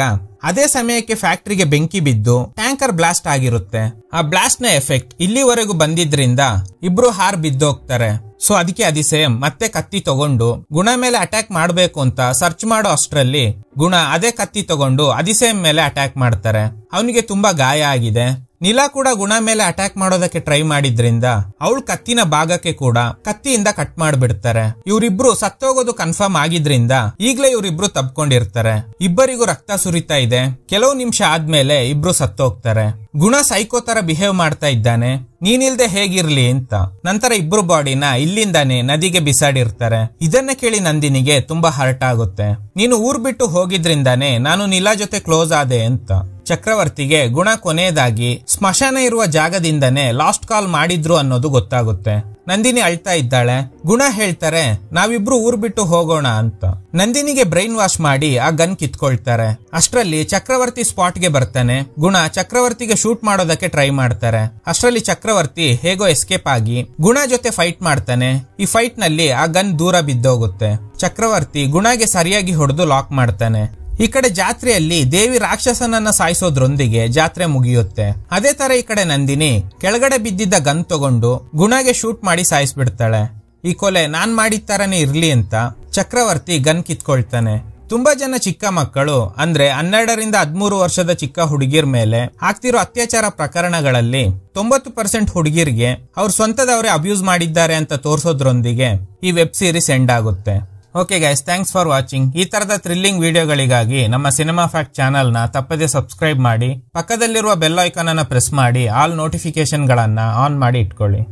ಅದೇ ಸಮಯಕ್ಕೆ ಫ್ಯಾಕ್ಟ್ರಿಗೆ ಬೆಂಕಿ ಬಿದ್ದು ಟ್ಯಾಂಕರ್ ಬ್ಲಾಸ್ಟ್ ಆಗಿರುತ್ತೆ ಆ ಬ್ಲಾಸ್ಟ್ ನ ಎಫೆಕ್ಟ್ ಇಲ್ಲಿವರೆಗೂ ಬಂದಿದ್ರಿಂದ ಇಬ್ರು ಹಾರ್ ಬಿದ್ದೋಗ್ತಾರೆ ಸೊ ಅದಕ್ಕೆ ಅದಿ ಸೇಮ್ ಮತ್ತೆ ಕತ್ತಿ ತಗೊಂಡು ಗುಣ ಮೇಲೆ ಅಟ್ಯಾಕ್ ಮಾಡಬೇಕು ಅಂತ ಸರ್ಚ್ ಮಾಡೋ ಅಷ್ಟರಲ್ಲಿ ಗುಣ ಅದೇ ಕತ್ತಿ ತಗೊಂಡು ಸೇಮ್ ಮೇಲೆ ಅಟ್ಯಾಕ್ ಮಾಡ್ತಾರೆ ಅವನಿಗೆ ತುಂಬಾ ಗಾಯ ಆಗಿದೆ ನೀಲಾ ಕೂಡ ಗುಣ ಮೇಲೆ ಅಟ್ಯಾಕ್ ಮಾಡೋದಕ್ಕೆ ಟ್ರೈ ಮಾಡಿದ್ರಿಂದ ಅವಳು ಕತ್ತಿನ ಭಾಗಕ್ಕೆ ಕೂಡ ಕತ್ತಿಯಿಂದ ಕಟ್ ಮಾಡ್ಬಿಡ್ತಾರೆ ಇವರಿಬ್ರು ಸತ್ತೋಗೋದು ಕನ್ಫರ್ಮ್ ಆಗಿದ್ರಿಂದ ಈಗಲೇ ಇವರಿಬ್ರು ತಬ್ಕೊಂಡಿರ್ತಾರೆ ಇಬ್ಬರಿಗೂ ರಕ್ತ ಸುರಿತಾ ಇದೆ ಕೆಲವು ನಿಮಿಷ ಆದ್ಮೇಲೆ ಇಬ್ರು ಸತ್ತೋಗ್ತಾರೆ ಗುಣ ಸೈಕೋ ತರ ಬಿಹೇವ್ ಮಾಡ್ತಾ ಇದ್ದಾನೆ ನೀನಿಲ್ದೆ ಹೇಗಿರ್ಲಿ ಅಂತ ನಂತರ ಇಬ್ರು ಬಾಡಿನ ಇಲ್ಲಿಂದಾನೆ ನದಿಗೆ ಬಿಸಾಡಿರ್ತಾರೆ ಇದನ್ನ ಕೇಳಿ ನಂದಿನಿಗೆ ತುಂಬಾ ಹರ್ಟ್ ಆಗುತ್ತೆ ನೀನು ಊರ್ ಬಿಟ್ಟು ಹೋಗಿದ್ರಿಂದಾನೆ ನಾನು ನಿಲಾ ಜೊತೆ ಕ್ಲೋಸ್ ಆದೆ ಅಂತ ಚಕ್ರವರ್ತಿಗೆ ಗುಣ ಕೊನೆಯದಾಗಿ ಸ್ಮಶಾನ ಇರುವ ಜಾಗದಿಂದನೇ ಲಾಸ್ಟ್ ಕಾಲ್ ಮಾಡಿದ್ರು ಅನ್ನೋದು ಗೊತ್ತಾಗುತ್ತೆ ನಂದಿನಿ ಅಳ್ತಾ ಇದ್ದಾಳೆ ಗುಣ ಹೇಳ್ತಾರೆ ನಾವಿಬ್ರು ಊರ್ ಬಿಟ್ಟು ಹೋಗೋಣ ಅಂತ ನಂದಿನಿಗೆ ಬ್ರೈನ್ ವಾಶ್ ಮಾಡಿ ಆ ಗನ್ ಕಿತ್ಕೊಳ್ತಾರೆ ಅಷ್ಟರಲ್ಲಿ ಚಕ್ರವರ್ತಿ ಸ್ಪಾಟ್ಗೆ ಬರ್ತಾನೆ ಗುಣ ಚಕ್ರವರ್ತಿಗೆ ಶೂಟ್ ಮಾಡೋದಕ್ಕೆ ಟ್ರೈ ಮಾಡ್ತಾರೆ ಅಷ್ಟರಲ್ಲಿ ಚಕ್ರವರ್ತಿ ಹೇಗೋ ಎಸ್ಕೇಪ್ ಆಗಿ ಗುಣ ಜೊತೆ ಫೈಟ್ ಮಾಡ್ತಾನೆ ಈ ಫೈಟ್ ನಲ್ಲಿ ಆ ಗನ್ ದೂರ ಬಿದ್ದೋಗುತ್ತೆ ಚಕ್ರವರ್ತಿ ಗುಣಗೆ ಸರಿಯಾಗಿ ಹೊಡೆದು ಲಾಕ್ ಮಾಡ್ತಾನೆ ಈ ಕಡೆ ಜಾತ್ರೆಯಲ್ಲಿ ದೇವಿ ರಾಕ್ಷಸನನ್ನ ಸಾಯಿಸೋದ್ರೊಂದಿಗೆ ಜಾತ್ರೆ ಮುಗಿಯುತ್ತೆ ಅದೇ ತರ ಈ ಕಡೆ ನಂದಿನಿ ಕೆಳಗಡೆ ಬಿದ್ದಿದ್ದ ಗನ್ ತಗೊಂಡು ಗುಣಗೆ ಶೂಟ್ ಮಾಡಿ ಸಾಯಿಸ್ಬಿಡ್ತಾಳೆ ಈ ಕೊಲೆ ನಾನ್ ಮಾಡಿದ ತರನೇ ಇರ್ಲಿ ಅಂತ ಚಕ್ರವರ್ತಿ ಗನ್ ಕಿತ್ಕೊಳ್ತಾನೆ ತುಂಬಾ ಜನ ಚಿಕ್ಕ ಮಕ್ಕಳು ಅಂದ್ರೆ ಹನ್ನೆರಡರಿಂದ ಹದಿಮೂರು ವರ್ಷದ ಚಿಕ್ಕ ಹುಡುಗಿರ್ ಮೇಲೆ ಆಗ್ತಿರೋ ಅತ್ಯಾಚಾರ ಪ್ರಕರಣಗಳಲ್ಲಿ ತೊಂಬತ್ತು ಪರ್ಸೆಂಟ್ ಹುಡುಗಿರ್ಗೆ ಅವ್ರ ಸ್ವಂತದವರೇ ಅಬ್ಯೂಸ್ ಮಾಡಿದ್ದಾರೆ ಅಂತ ತೋರಿಸೋದ್ರೊಂದಿಗೆ ಈ ವೆಬ್ ಸೀರೀಸ್ ಎಂಡ್ ಆಗುತ್ತೆ okay guys thanks for watching ಈ ತರದ ಥ್ರಿಲ್ಲಿಂಗ್ ವಿಡಿಯೋಗಳಿಗಾಗಿ ನಮ್ಮ ಸಿನಿಮಾ ಫ್ಯಾಕ್ಟ್ ಚಾನಲ್ನ ತಪ್ಪದೇ ಸಬ್ಸ್ಕ್ರೈಬ್ ಮಾಡಿ ಪಕ್ಕದಲ್ಲಿರುವ ಬೆಲ್ ಐಕಾನ್ ಪ್ರೆಸ್ ಮಾಡಿ ಆಲ್ ನೋಟಿಫಿಕೇಶನ್ಗಳನ್ನು ಆನ್ ಮಾಡಿ ಇಟ್ಕೊಳ್ಳಿ